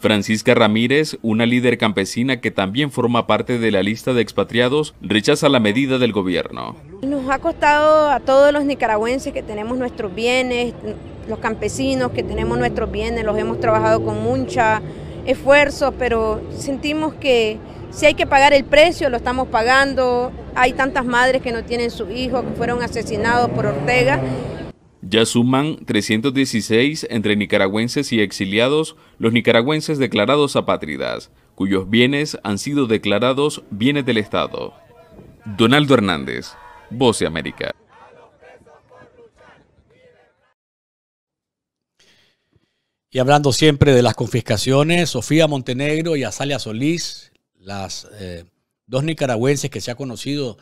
Francisca Ramírez, una líder campesina que también forma parte de la lista de expatriados, rechaza la medida del gobierno. Nos ha costado a todos los nicaragüenses que tenemos nuestros bienes, los campesinos que tenemos nuestros bienes, los hemos trabajado con mucho esfuerzo, pero sentimos que si hay que pagar el precio, lo estamos pagando. Hay tantas madres que no tienen sus hijos que fueron asesinados por Ortega. Ya suman 316 entre nicaragüenses y exiliados los nicaragüenses declarados apátridas, cuyos bienes han sido declarados bienes del Estado. Donaldo Hernández, Voce América. Y hablando siempre de las confiscaciones, Sofía Montenegro y Azalia Solís las eh, dos nicaragüenses que se ha conocido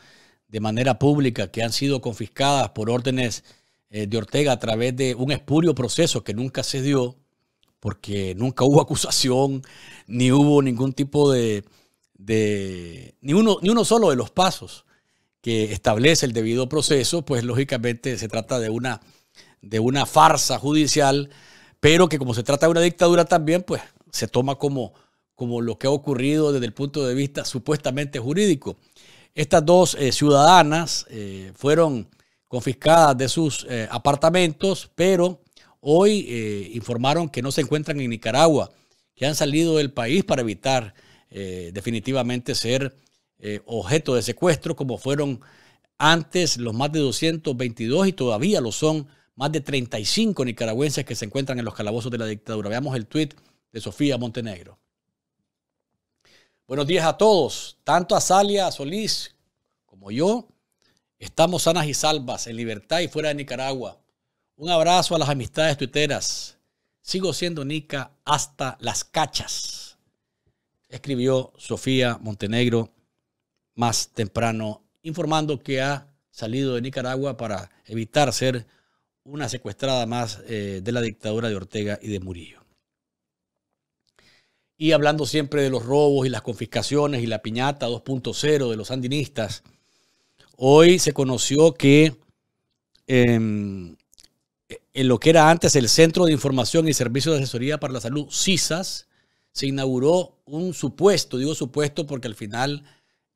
de manera pública, que han sido confiscadas por órdenes eh, de Ortega a través de un espurio proceso que nunca se dio, porque nunca hubo acusación, ni hubo ningún tipo de, de ni, uno, ni uno solo de los pasos que establece el debido proceso, pues lógicamente se trata de una, de una farsa judicial, pero que como se trata de una dictadura también, pues se toma como, como lo que ha ocurrido desde el punto de vista supuestamente jurídico. Estas dos eh, ciudadanas eh, fueron confiscadas de sus eh, apartamentos, pero hoy informaron que no se encuentran en Nicaragua, que han salido del país para evitar definitivamente ser objeto de secuestro, como fueron antes los más de 222 y todavía lo son más de 35 nicaragüenses que se encuentran en los calabozos de la dictadura. Veamos el tuit de Sofía Montenegro. Buenos días a todos, tanto a Salia, a Solís como yo. Estamos sanas y salvas, en libertad y fuera de Nicaragua. Un abrazo a las amistades tuiteras. Sigo siendo Nica hasta las cachas. Escribió Sofía Montenegro más temprano, informando que ha salido de Nicaragua para evitar ser una secuestrada más eh, de la dictadura de Ortega y de Murillo y hablando siempre de los robos y las confiscaciones y la piñata 2.0 de los sandinistas, hoy se conoció que em, en lo que era antes el Centro de Información y Servicios de Asesoría para la Salud, CISAS, se inauguró un supuesto, digo supuesto porque al final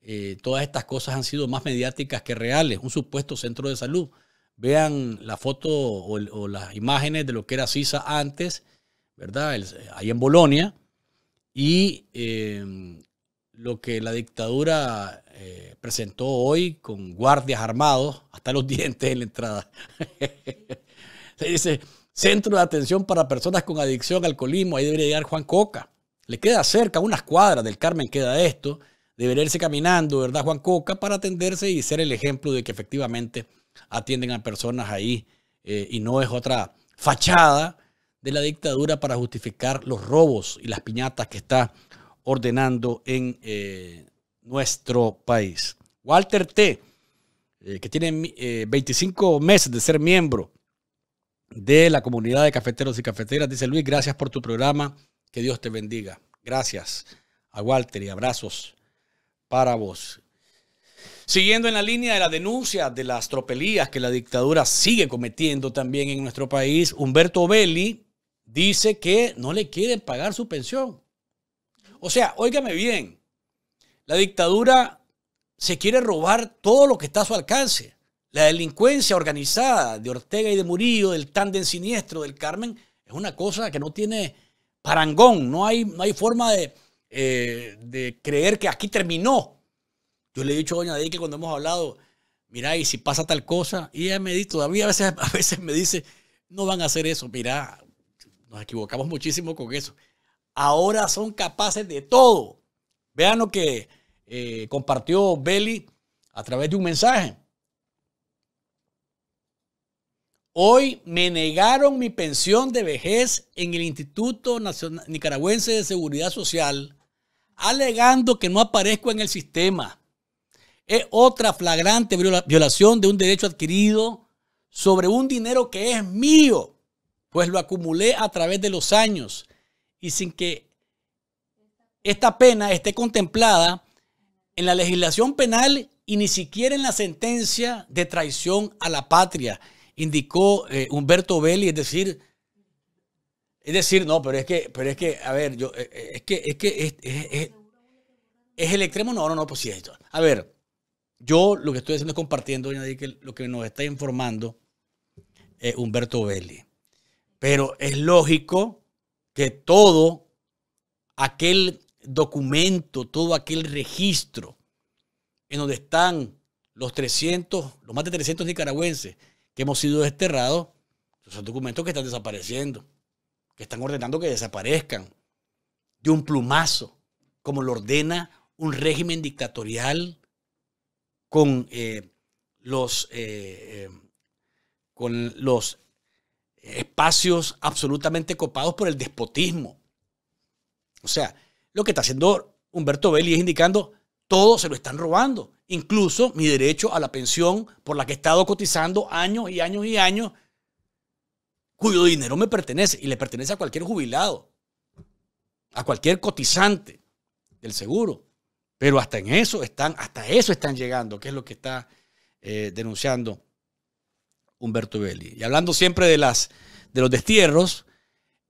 eh, todas estas cosas han sido más mediáticas que reales, un supuesto centro de salud. Vean la foto o, las imágenes de lo que era CISA antes, ¿verdad? ahí en Bolonia y em, lo que la dictadura eh, presentó hoy con guardias armados hasta los dientes en la entrada. Se dice, centro de atención para personas con adicción, al alcoholismo, ahí debería llegar Juan Coca. Le queda cerca, unas cuadras del Carmen queda esto. Debería irse caminando, ¿verdad, Juan Coca? Para atenderse y ser el ejemplo de que efectivamente atienden a personas ahí eh, y no es otra fachada de la dictadura para justificar los robos y las piñatas que está ordenando en eh, nuestro país. Walter T., eh, que tiene 25 eh, meses de ser miembro de la comunidad de cafeteros y cafeteras, dice Luis, gracias por tu programa, que Dios te bendiga. Gracias a Walter y abrazos para vos. Siguiendo en la línea de la denuncia de las tropelías que la dictadura sigue cometiendo también en nuestro país, Humberto Belli dice que no le quieren pagar su pensión. O sea, óigame bien, la dictadura se quiere robar todo lo que está a su alcance. La delincuencia organizada de Ortega y de Murillo, del tándem siniestro, del Carmen, es una cosa que no tiene parangón, no hay, no hay forma de, eh, creer que aquí terminó. Yo le he dicho a Doña que cuando hemos hablado, mira y si pasa tal cosa, y ella me dice, todavía a veces, a veces me dice, no van a hacer eso, mirá, nos equivocamos muchísimo con eso. Ahora son capaces de todo. Vean lo que eh, compartió Beli a través de un mensaje. Hoy me negaron mi pensión de vejez en el Instituto Nicaragüense de Seguridad Social, alegando que no aparezco en el sistema. Es otra flagrante violación de un derecho adquirido sobre un dinero que es mío pues lo acumulé a través de los años y sin que esta pena esté contemplada en la legislación penal y ni siquiera en la sentencia de traición a la patria, indicó eh, Humberto Belli, es decir, es decir, no, pero es que, pero es que, a ver, yo, eh, eh, es que, es que es, el extremo, no, no, no, pues sí, esto. A ver, yo lo que estoy haciendo es compartiendo, lo que nos está informando Humberto Belli. Pero es lógico que todo aquel documento, todo aquel registro en donde están los 300, los más de 300 nicaragüenses que hemos sido desterrados, son documentos que están desapareciendo, que están ordenando que desaparezcan de un plumazo, como lo ordena un régimen dictatorial con eh, los, eh, eh, con los espacios absolutamente copados por el despotismo. O sea, lo que está haciendo Humberto Belli es indicando, todo se lo están robando, incluso mi derecho a la pensión por la que he estado cotizando años y años y años, cuyo dinero me pertenece y le pertenece a cualquier jubilado, a cualquier cotizante del seguro. Pero hasta en eso están, hasta eso están llegando, que es lo que está eh, denunciando Humberto Belli. Y hablando siempre de, las, de los destierros,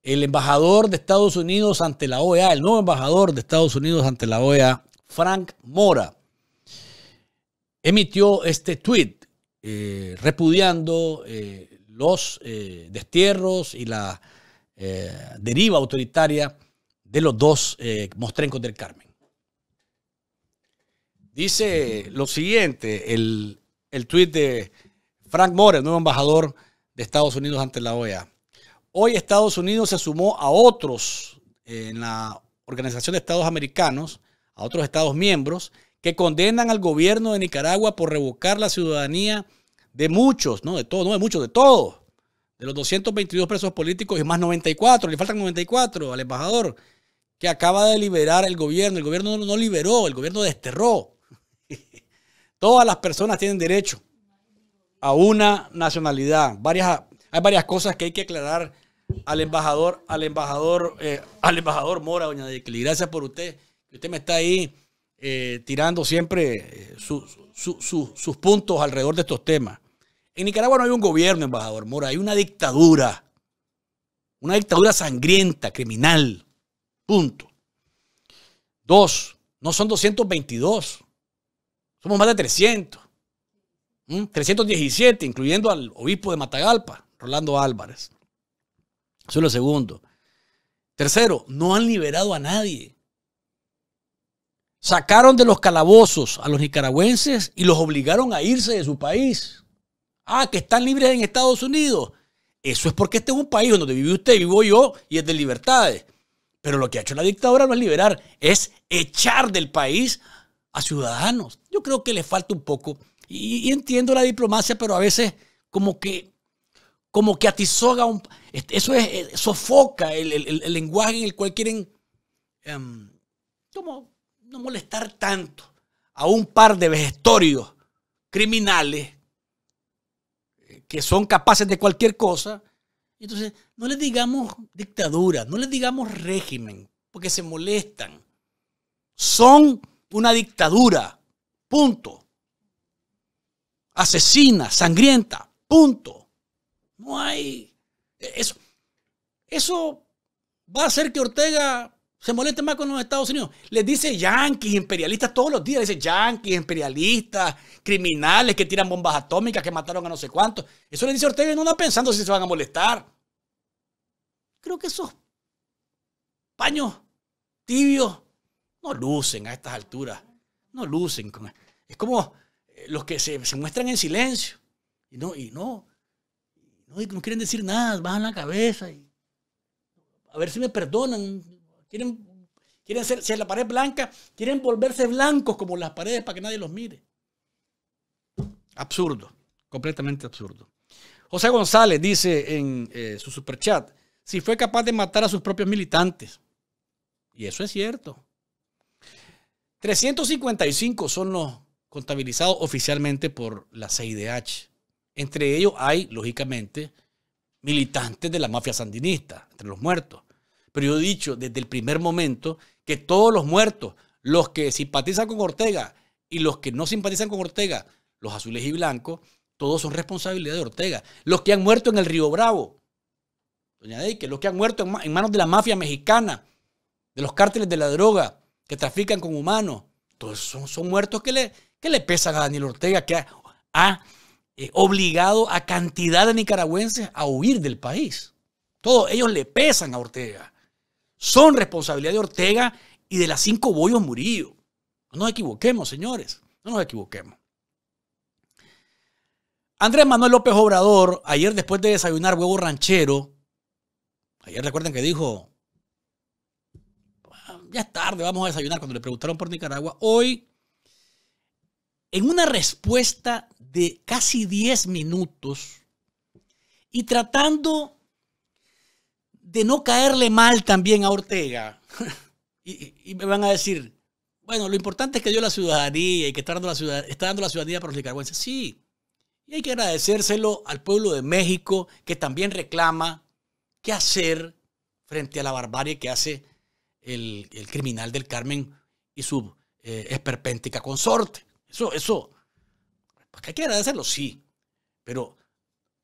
el embajador de Estados Unidos ante la OEA, el nuevo embajador de Estados Unidos ante la OEA, Frank Mora, emitió este tweet eh, repudiando eh, los eh, destierros y la deriva autoritaria de los dos mostrencos del Carmen. Dice lo siguiente, el, el tweet de Frank Moore, el nuevo embajador de Estados Unidos ante la OEA. Hoy Estados Unidos se sumó a otros eh, en la Organización de Estados Americanos, a otros Estados miembros, que condenan al gobierno de Nicaragua por revocar la ciudadanía de muchos, no de todos, no de muchos, de todos, de los 222 presos políticos y más 94, le faltan 94 al embajador, que acaba de liberar el gobierno. El gobierno no liberó, el gobierno desterró. Todas las personas tienen derecho a una nacionalidad. Varias, hay varias cosas que hay que aclarar al embajador, al embajador, eh, al embajador Mora, doña Decli. Gracias por usted. Usted me está ahí eh, tirando siempre eh, sus puntos alrededor de estos temas. En Nicaragua no hay un gobierno, embajador Mora, hay una dictadura. Una dictadura sangrienta, criminal. Punto. Dos, no son 222. Somos más de 300. 317, mm, incluyendo al obispo de Matagalpa, Rolando Álvarez. Eso es lo segundo. Tercero, no han liberado a nadie. Sacaron de los calabozos a los nicaragüenses y los obligaron a irse de su país. Ah, que están libres en Estados Unidos. Eso es porque este es un país donde vive usted, vivo yo y es de libertades. Pero lo que ha hecho la dictadura no es liberar, es echar del país a ciudadanos. Yo creo que le falta un poco y, entiendo la diplomacia, pero a veces como que como que atizoga un... Eso es, eh, sofoca el, lenguaje en el cual quieren em, como no molestar tanto a un par de vejestorios criminales eh, que son capaces de cualquier cosa. Entonces, no les digamos dictadura, no les digamos régimen, porque se molestan. Son una dictadura, punto asesina, sangrienta, punto. No hay. Eso, eso va a hacer que Ortega se moleste más con los Estados Unidos. Les dice yanquis, imperialistas todos los días. dice yanquis, imperialistas, criminales que tiran bombas atómicas, que mataron a no sé cuántos. Eso le dice Ortega y no anda pensando si se van a molestar. Creo que esos paños tibios no lucen a estas alturas. No lucen. Es como los que se, muestran en silencio. Y no, y no, no, quieren decir nada, bajan la cabeza. Y, a ver si me perdonan. Quieren, quieren ser, si la pared blanca, quieren volverse blancos como las paredes para que nadie los mire. Absurdo, completamente absurdo. José González dice en eh, su superchat, si fue capaz de matar a sus propios militantes. Y eso es cierto. 355 son los contabilizado oficialmente por la CIDH. Entre ellos hay, lógicamente, militantes de la mafia sandinista, entre los muertos. Pero yo he dicho desde el primer momento que todos los muertos, los que simpatizan con Ortega y los que no simpatizan con Ortega, los azules y blancos, todos son responsabilidad de Ortega. Los que han muerto en el Río Bravo, doña Deike, los que han muerto en manos de la mafia mexicana, de los cárteles de la droga que trafican con humanos, todos son, son muertos que le, ¿Qué le pesan a Daniel Ortega, que ha, eh, obligado a cantidad de nicaragüenses a huir del país. Todos ellos le pesan a Ortega. Son responsabilidad de Ortega y de las cinco bollos Murillo. No nos equivoquemos, señores. No nos equivoquemos. Andrés Manuel López Obrador, ayer después de desayunar huevo ranchero, ayer recuerden que dijo, ah, ya es tarde, vamos a desayunar cuando le preguntaron por Nicaragua, hoy en una respuesta de casi 10 minutos y tratando de no caerle mal también a Ortega. y, me van a decir, bueno, lo importante es que yo la ciudadanía y que está dando la, ciudad, está dando la ciudadanía para los nicaragüenses. Sí, y hay que agradecérselo al pueblo de México que también reclama qué hacer frente a la barbarie que hace el, criminal del Carmen y su eh, esperpéntica consorte. Eso, eso, ¿para hay que agradecerlo? Sí, pero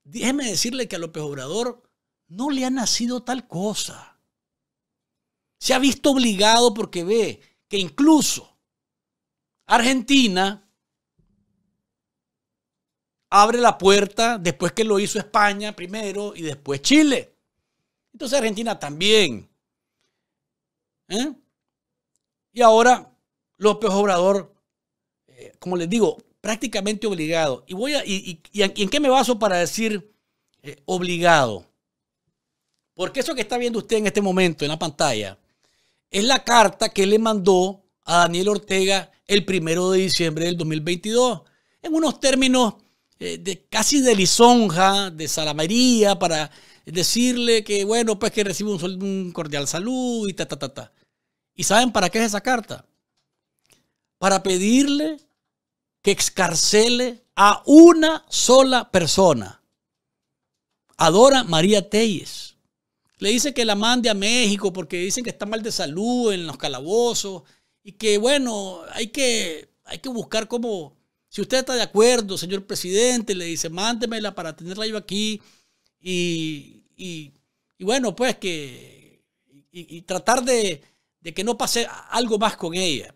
déjeme decirle que a López Obrador no le ha nacido tal cosa. Se ha visto obligado porque ve que incluso Argentina abre la puerta después que lo hizo España primero y después Chile. Entonces Argentina también. ¿eh? Y ahora López Obrador como les digo, prácticamente obligado. ¿Y, voy y, y, en qué me baso para decir eh, obligado? Porque eso que está viendo usted en este momento en la pantalla es la carta que le mandó a Daniel Ortega el primero de diciembre del 2022, en unos términos eh, de, casi de lisonja, de salamería, para decirle que, bueno, pues que recibe un, cordial salud y ta, ta, ta, ta. ¿Y saben para qué es esa carta? Para pedirle que excarcele a una sola persona. Adora María Telles. Le dice que la mande a México porque dicen que está mal de salud en los calabozos y que bueno, hay que, hay que buscar cómo, si usted está de acuerdo, señor presidente, le dice, mándemela para tenerla yo aquí y, bueno, pues que, y, tratar de que no pase algo más con ella.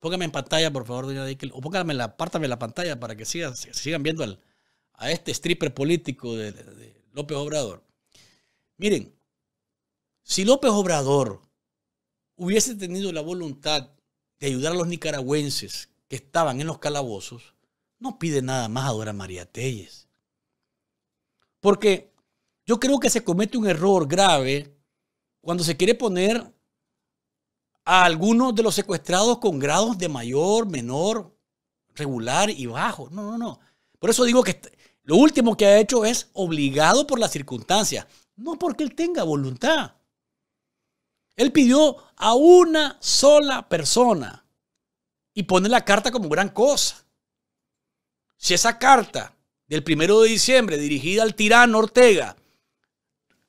Póngame en pantalla, por favor, doña Dickel, o póngame la, pártame la pantalla para que sigan, sigan viendo al, a este stripper político de, de López Obrador. Miren, si López Obrador hubiese tenido la voluntad de ayudar a los nicaragüenses que estaban en los calabozos, no pide nada más a Dora María Telles. Porque yo creo que se comete un error grave cuando se quiere poner a algunos de los secuestrados con grados de mayor, menor, regular y bajo. No, no, no. Por eso digo que lo último que ha hecho es obligado por las circunstancias, no porque él tenga voluntad. Él pidió a una sola persona y pone la carta como gran cosa. Si esa carta del primero de diciembre dirigida al tirano Ortega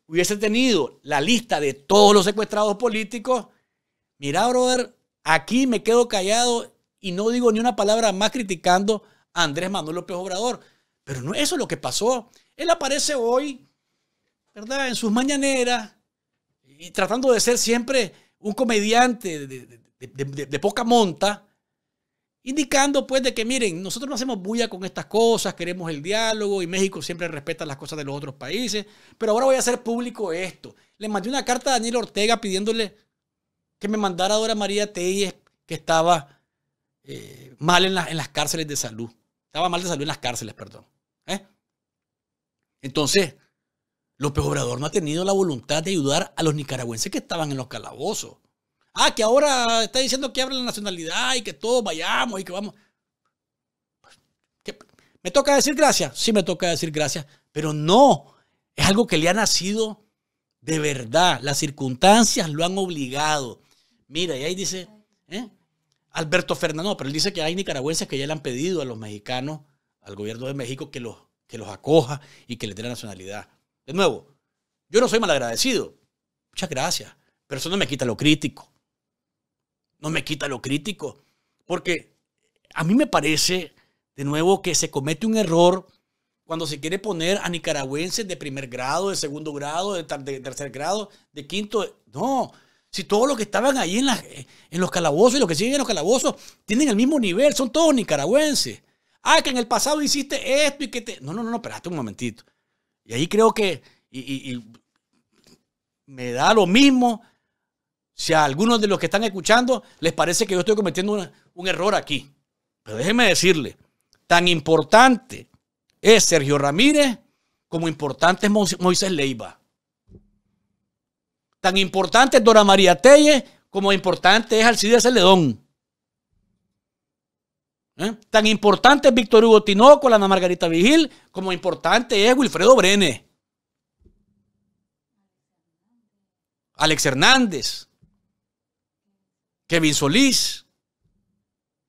hubiese tenido la lista de todos los secuestrados políticos, mira, brother, aquí me quedo callado y no digo ni una palabra más criticando a Andrés Manuel López Obrador. Pero no eso es lo que pasó. Él aparece hoy, ¿verdad? En sus mañaneras y tratando de ser siempre un comediante de, de, poca monta, indicando pues de que miren, nosotros no hacemos bulla con estas cosas, queremos el diálogo y México siempre respeta las cosas de los otros países, pero ahora voy a hacer público esto. Le mandé una carta a Daniel Ortega pidiéndole que me mandara Dora María Telles, que estaba eh, mal en, en, las cárceles de salud. Estaba mal de salud en las cárceles, perdón. ¿eh? Entonces, López Obrador no ha tenido la voluntad de ayudar a los nicaragüenses que estaban en los calabozos. Ah, que ahora está diciendo que abre la nacionalidad y que todos vayamos y que vamos. Pues, ¿Me toca decir gracias? Sí, me toca decir gracias, pero no. Es algo que le ha nacido de verdad. Las circunstancias lo han obligado. Mira, y ahí dice, ¿eh? Alberto Fernando, pero él dice que hay nicaragüenses que ya le han pedido a los mexicanos, al gobierno de México, que los, que los acoja y que les dé la nacionalidad. De nuevo, yo no soy malagradecido. Muchas gracias. Pero eso no me quita lo crítico. No me quita lo crítico. Porque a mí me parece, de nuevo, que se comete un error cuando se quiere poner a nicaragüenses de primer grado, de segundo grado, de, tercer grado, de quinto. No, si todos los que estaban ahí en, los calabozos y los que siguen en los calabozos tienen el mismo nivel, son todos nicaragüenses. Ah, que en el pasado hiciste esto y que te... No, no, no, no, espérate un momentito. Y ahí creo que... Y, me da lo mismo si a algunos de los que están escuchando les parece que yo estoy cometiendo un error aquí. Pero déjeme decirle, tan importante es Sergio Ramírez como importante es Moisés Leiva. Tan importante es Dora María Telle como importante es Alcide Celedón. ¿Eh? Tan importante es Víctor Hugo Tinoco, la Ana Margarita Vigil, como importante es Wilfredo Brene. Alex Hernández. Kevin Solís.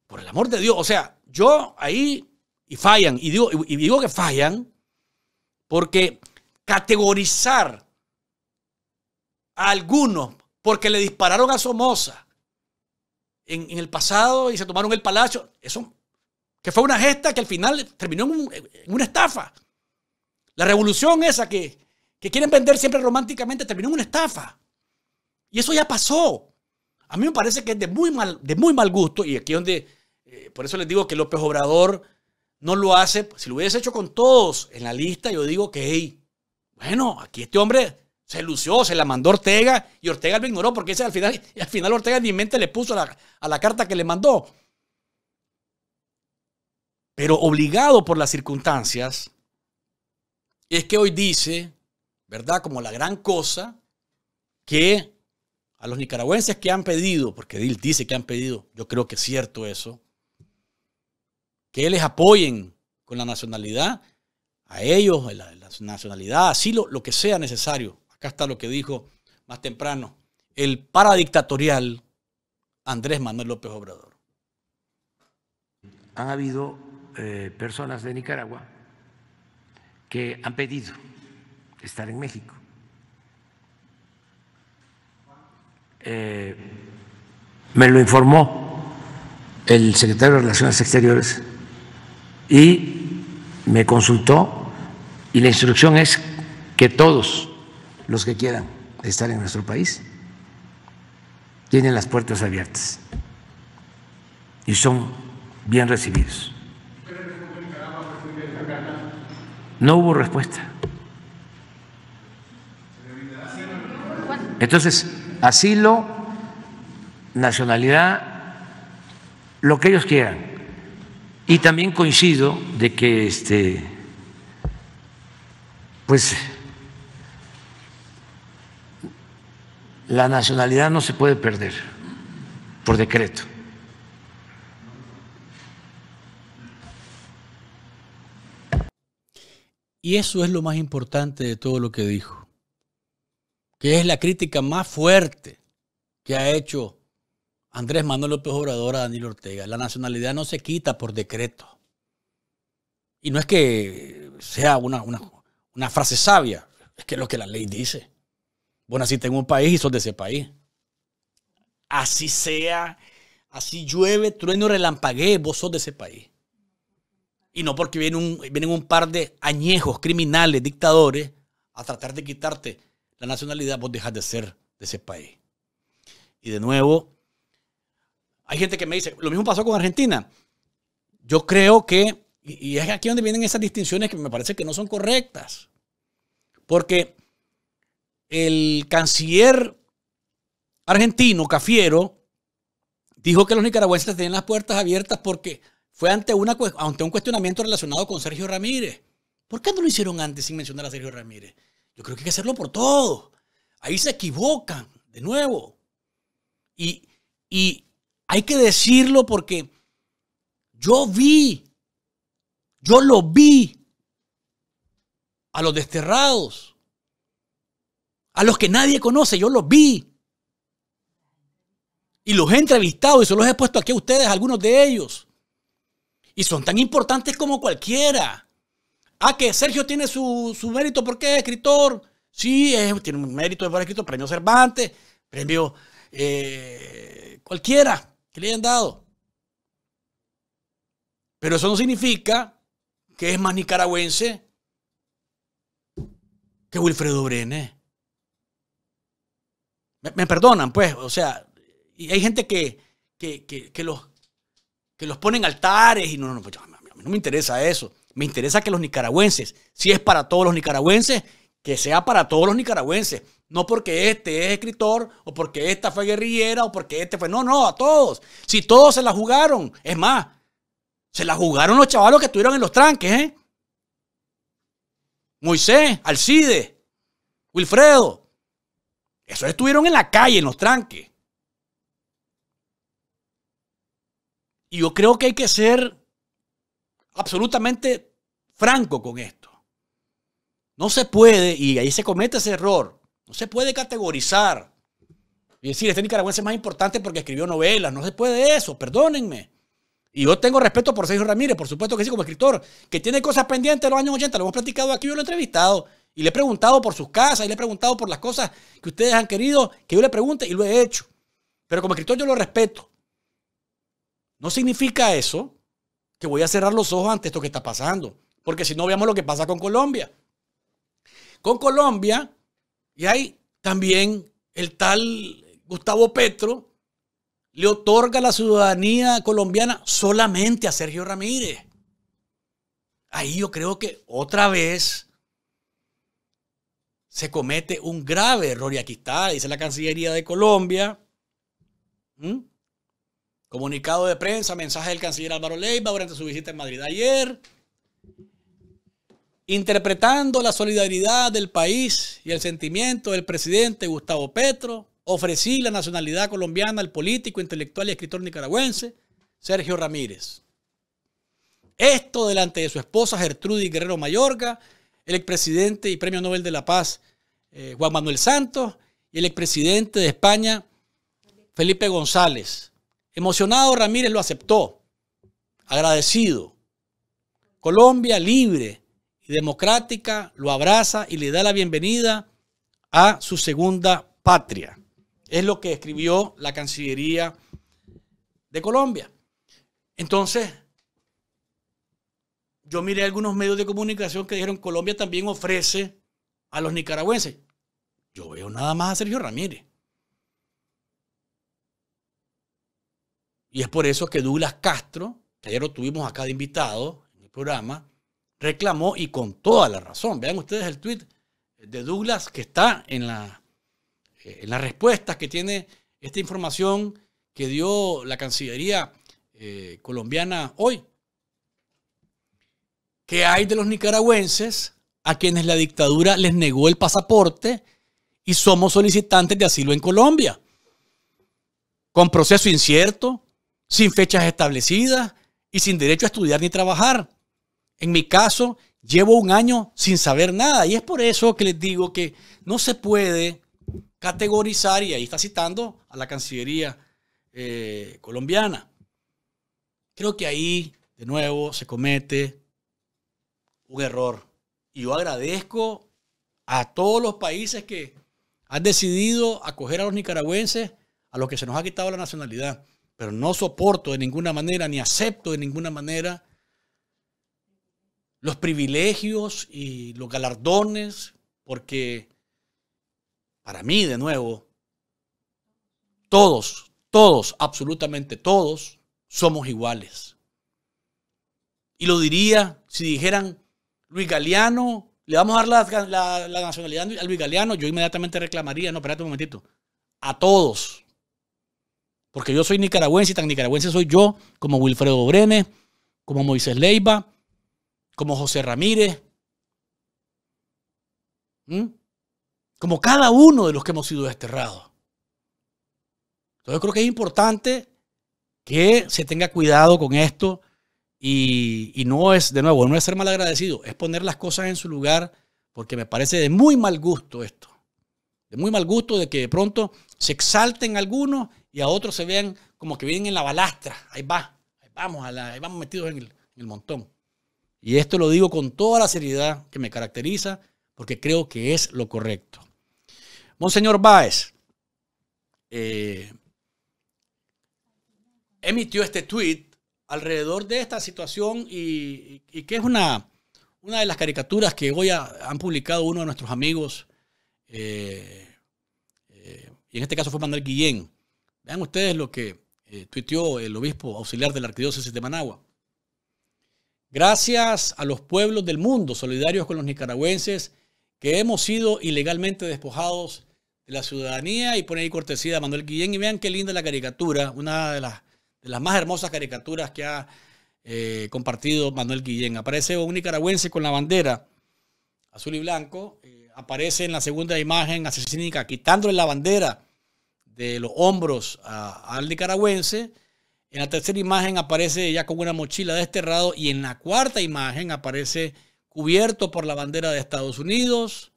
Por el amor de Dios. O sea, yo ahí y fallan. y digo que fallan porque categorizar algunos porque le dispararon a Somoza en, el pasado y se tomaron el palacio. Eso, que fue una gesta que al final terminó en, una estafa. La revolución esa que, que quieren vender siempre románticamente terminó en una estafa. Y eso ya pasó. A mí me parece que es de muy mal, de muy mal gusto, y aquí donde, eh, por eso les digo que López Obrador no lo hace, si lo hubiese hecho con todos en la lista, yo digo que, bueno, aquí este hombre se lució, se la mandó Ortega y Ortega lo ignoró porque ese al final, al final Ortega ni mente le puso a la carta que le mandó. Pero obligado por las circunstancias, es que hoy dice, ¿verdad? Como la gran cosa, que a los nicaragüenses que han pedido, porque Dil dice que han pedido, yo creo que es cierto eso, que les apoyen con la nacionalidad, a ellos, la, nacionalidad, asilo, lo que sea necesario Acá está lo que dijo más temprano el paradictatorial Andrés Manuel López Obrador. Han habido eh, personas de Nicaragua que han pedido estar en México. Eh, me lo informó el secretario de Relaciones Exteriores y me consultó y la instrucción es que todos los que quieran estar en nuestro país. Tienen las puertas abiertas y son bien recibidos. No hubo respuesta. Entonces, asilo, nacionalidad, lo que ellos quieran. Y también coincido de que este pues la nacionalidad no se puede perder por decreto. Y eso es lo más importante de todo lo que dijo, que es la crítica más fuerte que ha hecho Andrés Manuel López Obrador a Daniel Ortega. La nacionalidad no se quita por decreto. Y no es que sea una, una, una frase sabia, es que es lo que la ley dice. Bueno, así tengo un país y sos de ese país. Así sea, así llueve, trueno, relampaguee, vos sos de ese país. Y no porque vienen un, vienen un par de añejos, criminales, dictadores, a tratar de quitarte la nacionalidad, vos dejas de ser de ese país. Y de nuevo, hay gente que me dice, lo mismo pasó con Argentina. Yo creo que, y es aquí donde vienen esas distinciones que me parece que no son correctas. Porque el canciller argentino, Cafiero, dijo que los nicaragüenses tenían las puertas abiertas porque fue ante, ante un cuestionamiento relacionado con Sergio Ramírez. ¿Por qué no lo hicieron antes sin mencionar a Sergio Ramírez? Yo creo que hay que hacerlo por todo. Ahí se equivocan, de nuevo. Y, y hay que decirlo porque yo vi, yo lo vi a los desterrados a los que nadie conoce, yo los vi. Y los he entrevistado y se los he puesto aquí a ustedes, algunos de ellos. Y son tan importantes como cualquiera. Ah, que Sergio tiene su, su mérito porque es escritor. Sí, tiene un mérito de haber escrito premio Cervantes, premio eh, cualquiera que le hayan dado. Pero eso no significa que es más nicaragüense que Wilfredo Brené. Me, perdonan, pues, o sea, y hay gente que, los, que los ponen altares y no, no, no, pues, no me interesa eso. Me interesa que los nicaragüenses, si es para todos los nicaragüenses, que sea para todos los nicaragüenses. No porque este es escritor, o porque esta fue guerrillera, o porque este fue. No, no, a todos. Si todos se la jugaron. Es más, se la jugaron los chavalos que estuvieron en los tranques, ¿eh? Moisés, Alcide, Wilfredo, eso estuvieron en la calle, en los tranques. Y yo creo que hay que ser absolutamente franco con esto. No se puede, y ahí se comete ese error, no se puede categorizar y decir, este nicaragüense es más importante porque escribió novelas. No se puede eso, perdónenme. Y yo tengo respeto por Sergio Ramírez, por supuesto que sí, como escritor, que tiene cosas pendientes de los años 80, lo hemos platicado aquí, yo lo he entrevistado. Y le he preguntado por sus casas, y le he preguntado por las cosas que ustedes han querido que yo le pregunte, y lo he hecho. Pero como escritor yo lo respeto. No significa eso que voy a cerrar los ojos ante esto que está pasando. Porque si no, veamos lo que pasa con Colombia. Con Colombia, y hay también el tal Gustavo Petro, le otorga la ciudadanía colombiana solamente a Sergio Ramírez. Ahí yo creo que otra vez se comete un grave error. Y aquí está, dice la Cancillería de Colombia. Comunicado de prensa, mensaje del canciller Álvaro Leiva durante su visita en Madrid ayer. Interpretando la solidaridad del país y el sentimiento del presidente Gustavo Petro, ofrecí la nacionalidad colombiana al político, intelectual y escritor nicaragüense Sergio Ramírez. Esto delante de su esposa Gertrudis Guerrero Mayorga, el expresidente y premio Nobel de la Paz eh, Juan Manuel Santos y el expresidente de España, Felipe González. Emocionado, Ramírez lo aceptó, agradecido. Colombia libre y democrática lo abraza y le da la bienvenida a su segunda patria. Es lo que escribió la Cancillería de Colombia. Entonces, yo miré algunos medios de comunicación que dijeron Colombia también ofrece a los nicaragüenses. Yo veo nada más a Sergio Ramírez. Y es por eso que Douglas Castro, que ayer lo tuvimos acá de invitado en el programa, reclamó y con toda la razón. Vean ustedes el tweet de Douglas que está en, la, eh, en las respuestas que tiene esta información que dio la Cancillería eh, colombiana hoy. que hay de los nicaragüenses a quienes la dictadura les negó el pasaporte y somos solicitantes de asilo en Colombia, con proceso incierto, sin fechas establecidas y sin derecho a estudiar ni trabajar. En mi caso, llevo un año sin saber nada y es por eso que les digo que no se puede categorizar, y ahí está citando a la Cancillería eh, colombiana. Creo que ahí, de nuevo, se comete un error. Y yo agradezco a todos los países que han decidido acoger a los nicaragüenses, a los que se nos ha quitado la nacionalidad, pero no soporto de ninguna manera, ni acepto de ninguna manera los privilegios y los galardones, porque para mí, de nuevo, todos, todos, absolutamente todos, somos iguales. Y lo diría si dijeran Luis Galeano le vamos a dar la, nacionalidad al vigaliano, yo inmediatamente reclamaría, no, espérate un momentito, a todos. Porque yo soy nicaragüense y tan nicaragüense soy yo, como Wilfredo Brenes, como Moisés Leiva, como José Ramírez, como cada uno de los que hemos sido desterrados. Entonces yo creo que es importante que se tenga cuidado con esto y, no es, de nuevo, no es ser mal agradecido, es poner las cosas en su lugar, porque me parece de muy mal gusto esto. De muy mal gusto de que de pronto se exalten algunos y a otros se vean como que vienen en la balastra. Ahí va, ahí vamos, a la, vamos metidos en el, montón. Y esto lo digo con toda la seriedad que me caracteriza, porque creo que es lo correcto. Monseñor Báez eh, emitió este tweet alrededor de esta situación y, que es una, una de las caricaturas que hoy han publicado uno de nuestros amigos, eh, eh, y en este caso fue Manuel Guillén. Vean ustedes lo que eh, tuiteó el obispo auxiliar de la Arquidiócesis de Managua. Gracias a los pueblos del mundo, solidarios con los nicaragüenses, que hemos sido ilegalmente despojados de la ciudadanía. Y pone ahí cortesía a Manuel Guillén. Y vean qué linda la caricatura, una de las las más hermosas caricaturas que ha eh, compartido Manuel Guillén. Aparece un nicaragüense con la bandera azul y blanco. Eh, aparece en la segunda imagen asesínica quitándole la bandera de los hombros al nicaragüense. En la tercera imagen aparece ya con una mochila desterrado y en la cuarta imagen aparece cubierto por la bandera de Estados Unidos,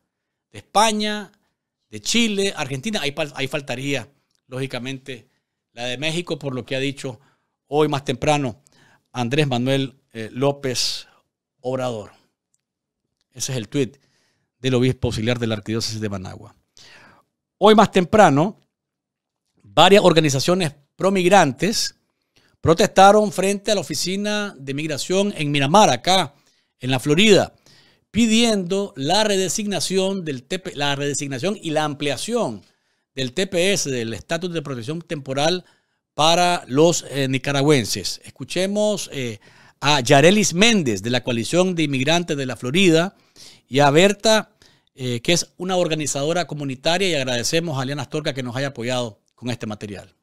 de España, de Chile, Argentina. Ahí, ahí faltaría, lógicamente, la de México, por lo que ha dicho hoy más temprano Andrés Manuel eh, López Obrador. Ese es el tuit del obispo auxiliar de la Arquidiócesis de Managua. Hoy más temprano, varias organizaciones promigrantes protestaron frente a la Oficina de Migración en Miramar, acá en la Florida, pidiendo la redesignación, del la redesignación y la ampliación del TPS, del Estatus de Protección Temporal para los eh, nicaragüenses. Escuchemos eh, a Yarelis Méndez de la Coalición de Inmigrantes de la Florida y a Berta, eh, que es una organizadora comunitaria y agradecemos a Liana Torca que nos haya apoyado con este material.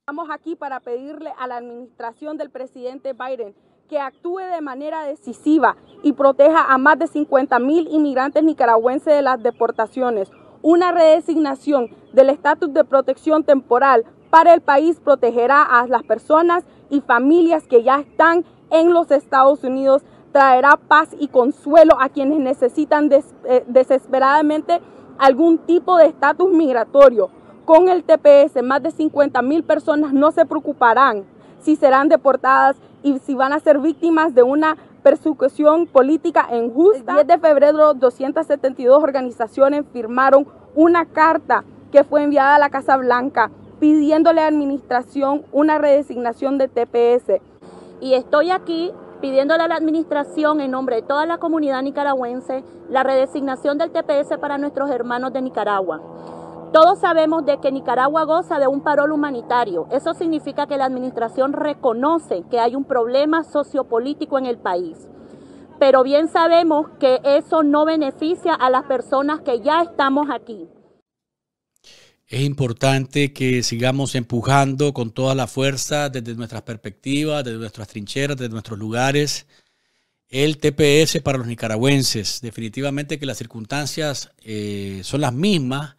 Estamos aquí para pedirle a la administración del presidente Biden que actúe de manera decisiva y proteja a más de 50 mil inmigrantes nicaragüenses de las deportaciones. Una redesignación del estatus de protección temporal para el país protegerá a las personas y familias que ya están en los Estados Unidos, traerá paz y consuelo a quienes necesitan eh, desesperadamente algún tipo de estatus migratorio. Con el TPS, más de 50 mil personas no se preocuparán si serán deportadas y si van a ser víctimas de una persecución política injusta. El 10 de febrero, 272 organizaciones firmaron una carta que fue enviada a la Casa Blanca pidiéndole a la administración una redesignación de TPS. Y estoy aquí pidiéndole a la administración en nombre de toda la comunidad nicaragüense la redesignación del TPS para nuestros hermanos de Nicaragua. Todos sabemos de que Nicaragua goza de un parol humanitario. Eso significa que la administración reconoce que hay un problema sociopolítico en el país. Pero bien sabemos que eso no beneficia a las personas que ya estamos aquí. Es importante que sigamos empujando con toda la fuerza desde nuestras perspectivas, desde nuestras trincheras, desde nuestros lugares. El TPS para los nicaragüenses, definitivamente que las circunstancias eh, son las mismas,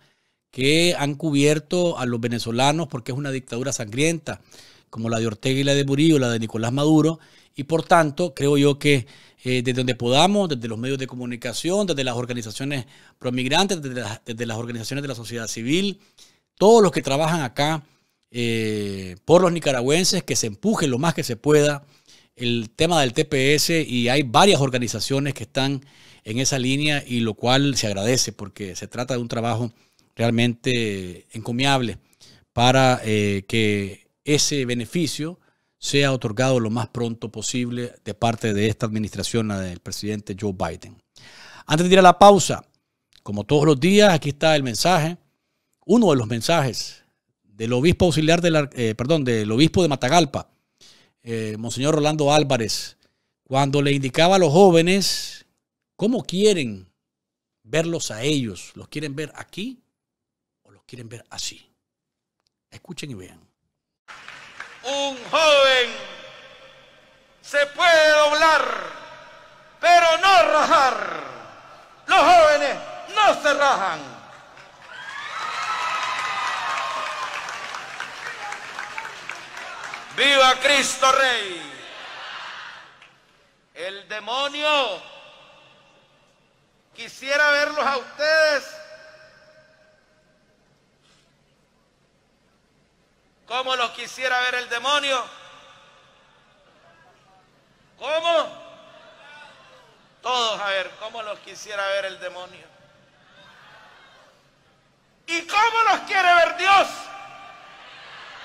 que han cubierto a los venezolanos porque es una dictadura sangrienta, como la de Ortega y la de Murillo, la de Nicolás Maduro, y por tanto creo yo que eh, desde donde podamos, desde los medios de comunicación, desde las organizaciones promigrantes, desde, las organizaciones de la sociedad civil, todos los que trabajan acá eh, por los nicaragüenses, que se empuje lo más que se pueda el tema del TPS y hay varias organizaciones que están en esa línea y lo cual se agradece porque se trata de un trabajo realmente encomiable para eh, que ese beneficio sea otorgado lo más pronto posible de parte de esta administración, del presidente Joe Biden. Antes de ir a la pausa, como todos los días, aquí está el mensaje, uno de los mensajes del obispo auxiliar de eh, perdón, del obispo de Matagalpa, eh, Monseñor Rolando Álvarez, cuando le indicaba a los jóvenes cómo quieren verlos a ellos, los quieren ver aquí quieren ver así. Escuchen y vean. Un joven se puede doblar, pero no rajar. Los jóvenes no se rajan. ¡Viva Cristo Rey! El demonio quisiera verlos a ustedes ¿Cómo los quisiera ver el demonio? ¿Cómo? Todos, a ver, ¿cómo los quisiera ver el demonio? ¿Y cómo los quiere ver Dios?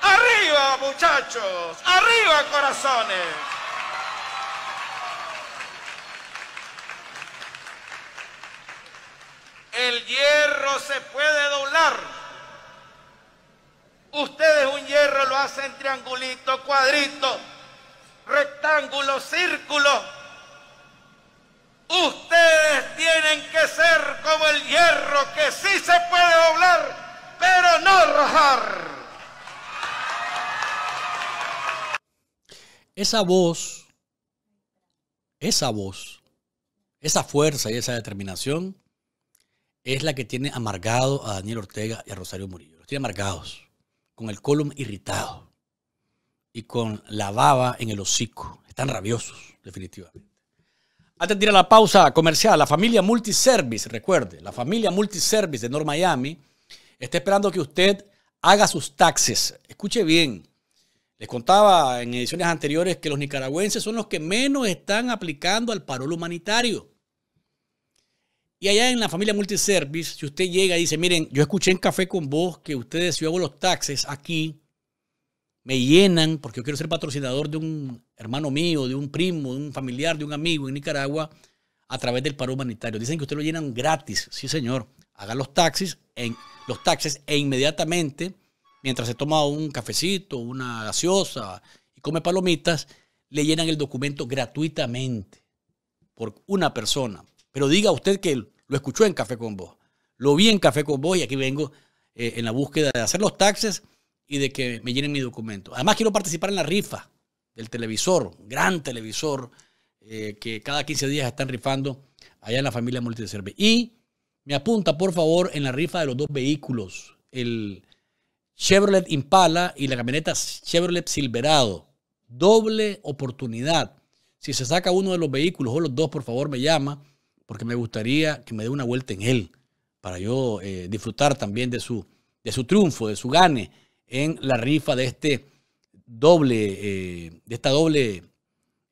Arriba, muchachos, arriba, corazones. El hierro se puede doblar Ustedes un hierro lo hacen triangulito, cuadrito, rectángulo, círculo. Ustedes tienen que ser como el hierro que sí se puede doblar, pero no rojar. Esa voz, esa voz, esa fuerza y esa determinación es la que tiene amargado a Daniel Ortega y a Rosario Murillo. Los tiene amargados con el colon irritado y con la baba en el hocico. Están rabiosos, definitivamente. Antes de ir a la pausa comercial, la familia Multiservice, recuerde, la familia Multiservice de North Miami está esperando que usted haga sus taxes. Escuche bien. Les contaba en ediciones anteriores que los nicaragüenses son los que menos están aplicando al parol humanitario. Y allá en la familia multiservice, si usted llega y dice, miren, yo escuché en café con vos que ustedes, si yo hago los taxis aquí, me llenan, porque yo quiero ser patrocinador de un hermano mío, de un primo, de un familiar, de un amigo en Nicaragua, a través del paro humanitario. Dicen que usted lo llenan gratis. Sí, señor. Haga los taxis, en, los taxis e inmediatamente, mientras se toma un cafecito, una gaseosa y come palomitas, le llenan el documento gratuitamente por una persona. Pero diga usted que lo escuchó en Café con Vos, lo vi en Café con Vos y aquí vengo eh, en la búsqueda de hacer los taxes y de que me llenen mi documento. Además quiero participar en la rifa del televisor, gran televisor eh, que cada 15 días están rifando allá en la familia Multiserve. Y me apunta, por favor, en la rifa de los dos vehículos, el Chevrolet Impala y la camioneta Chevrolet Silverado. Doble oportunidad. Si se saca uno de los vehículos o los dos, por favor, me llama porque me gustaría que me dé una vuelta en él para yo eh, disfrutar también de su, de su triunfo, de su gane en la rifa de este doble, eh, de esta doble,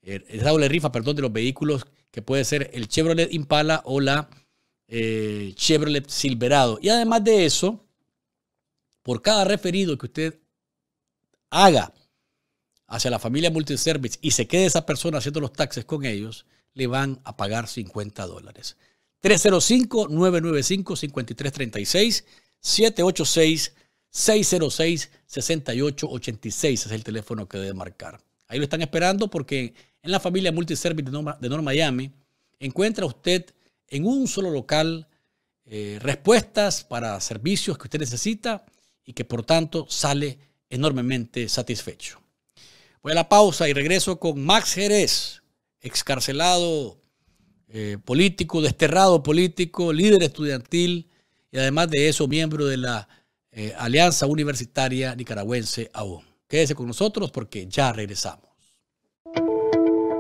eh, doble rifa, perdón, de los vehículos que puede ser el Chevrolet Impala o la Chevrolet Silverado. Y además de eso, por cada referido que usted haga hacia la familia Multiservice y se quede esa persona haciendo los taxes con ellos, le van a pagar 50 dólares. 305-995-5336, 786-606-6886 es el teléfono que debe marcar. Ahí lo están esperando porque en la familia Multiservice de North, de Miami encuentra usted en un solo local eh, respuestas para servicios que usted necesita y que por tanto sale enormemente satisfecho. Voy a la pausa y regreso con Max Jerez excarcelado eh, político, desterrado político, líder estudiantil y además de eso miembro de la eh, Alianza Universitaria Nicaragüense aún. Quédese con nosotros porque ya regresamos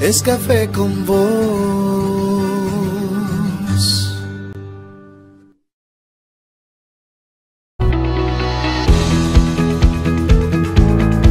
es café con vos.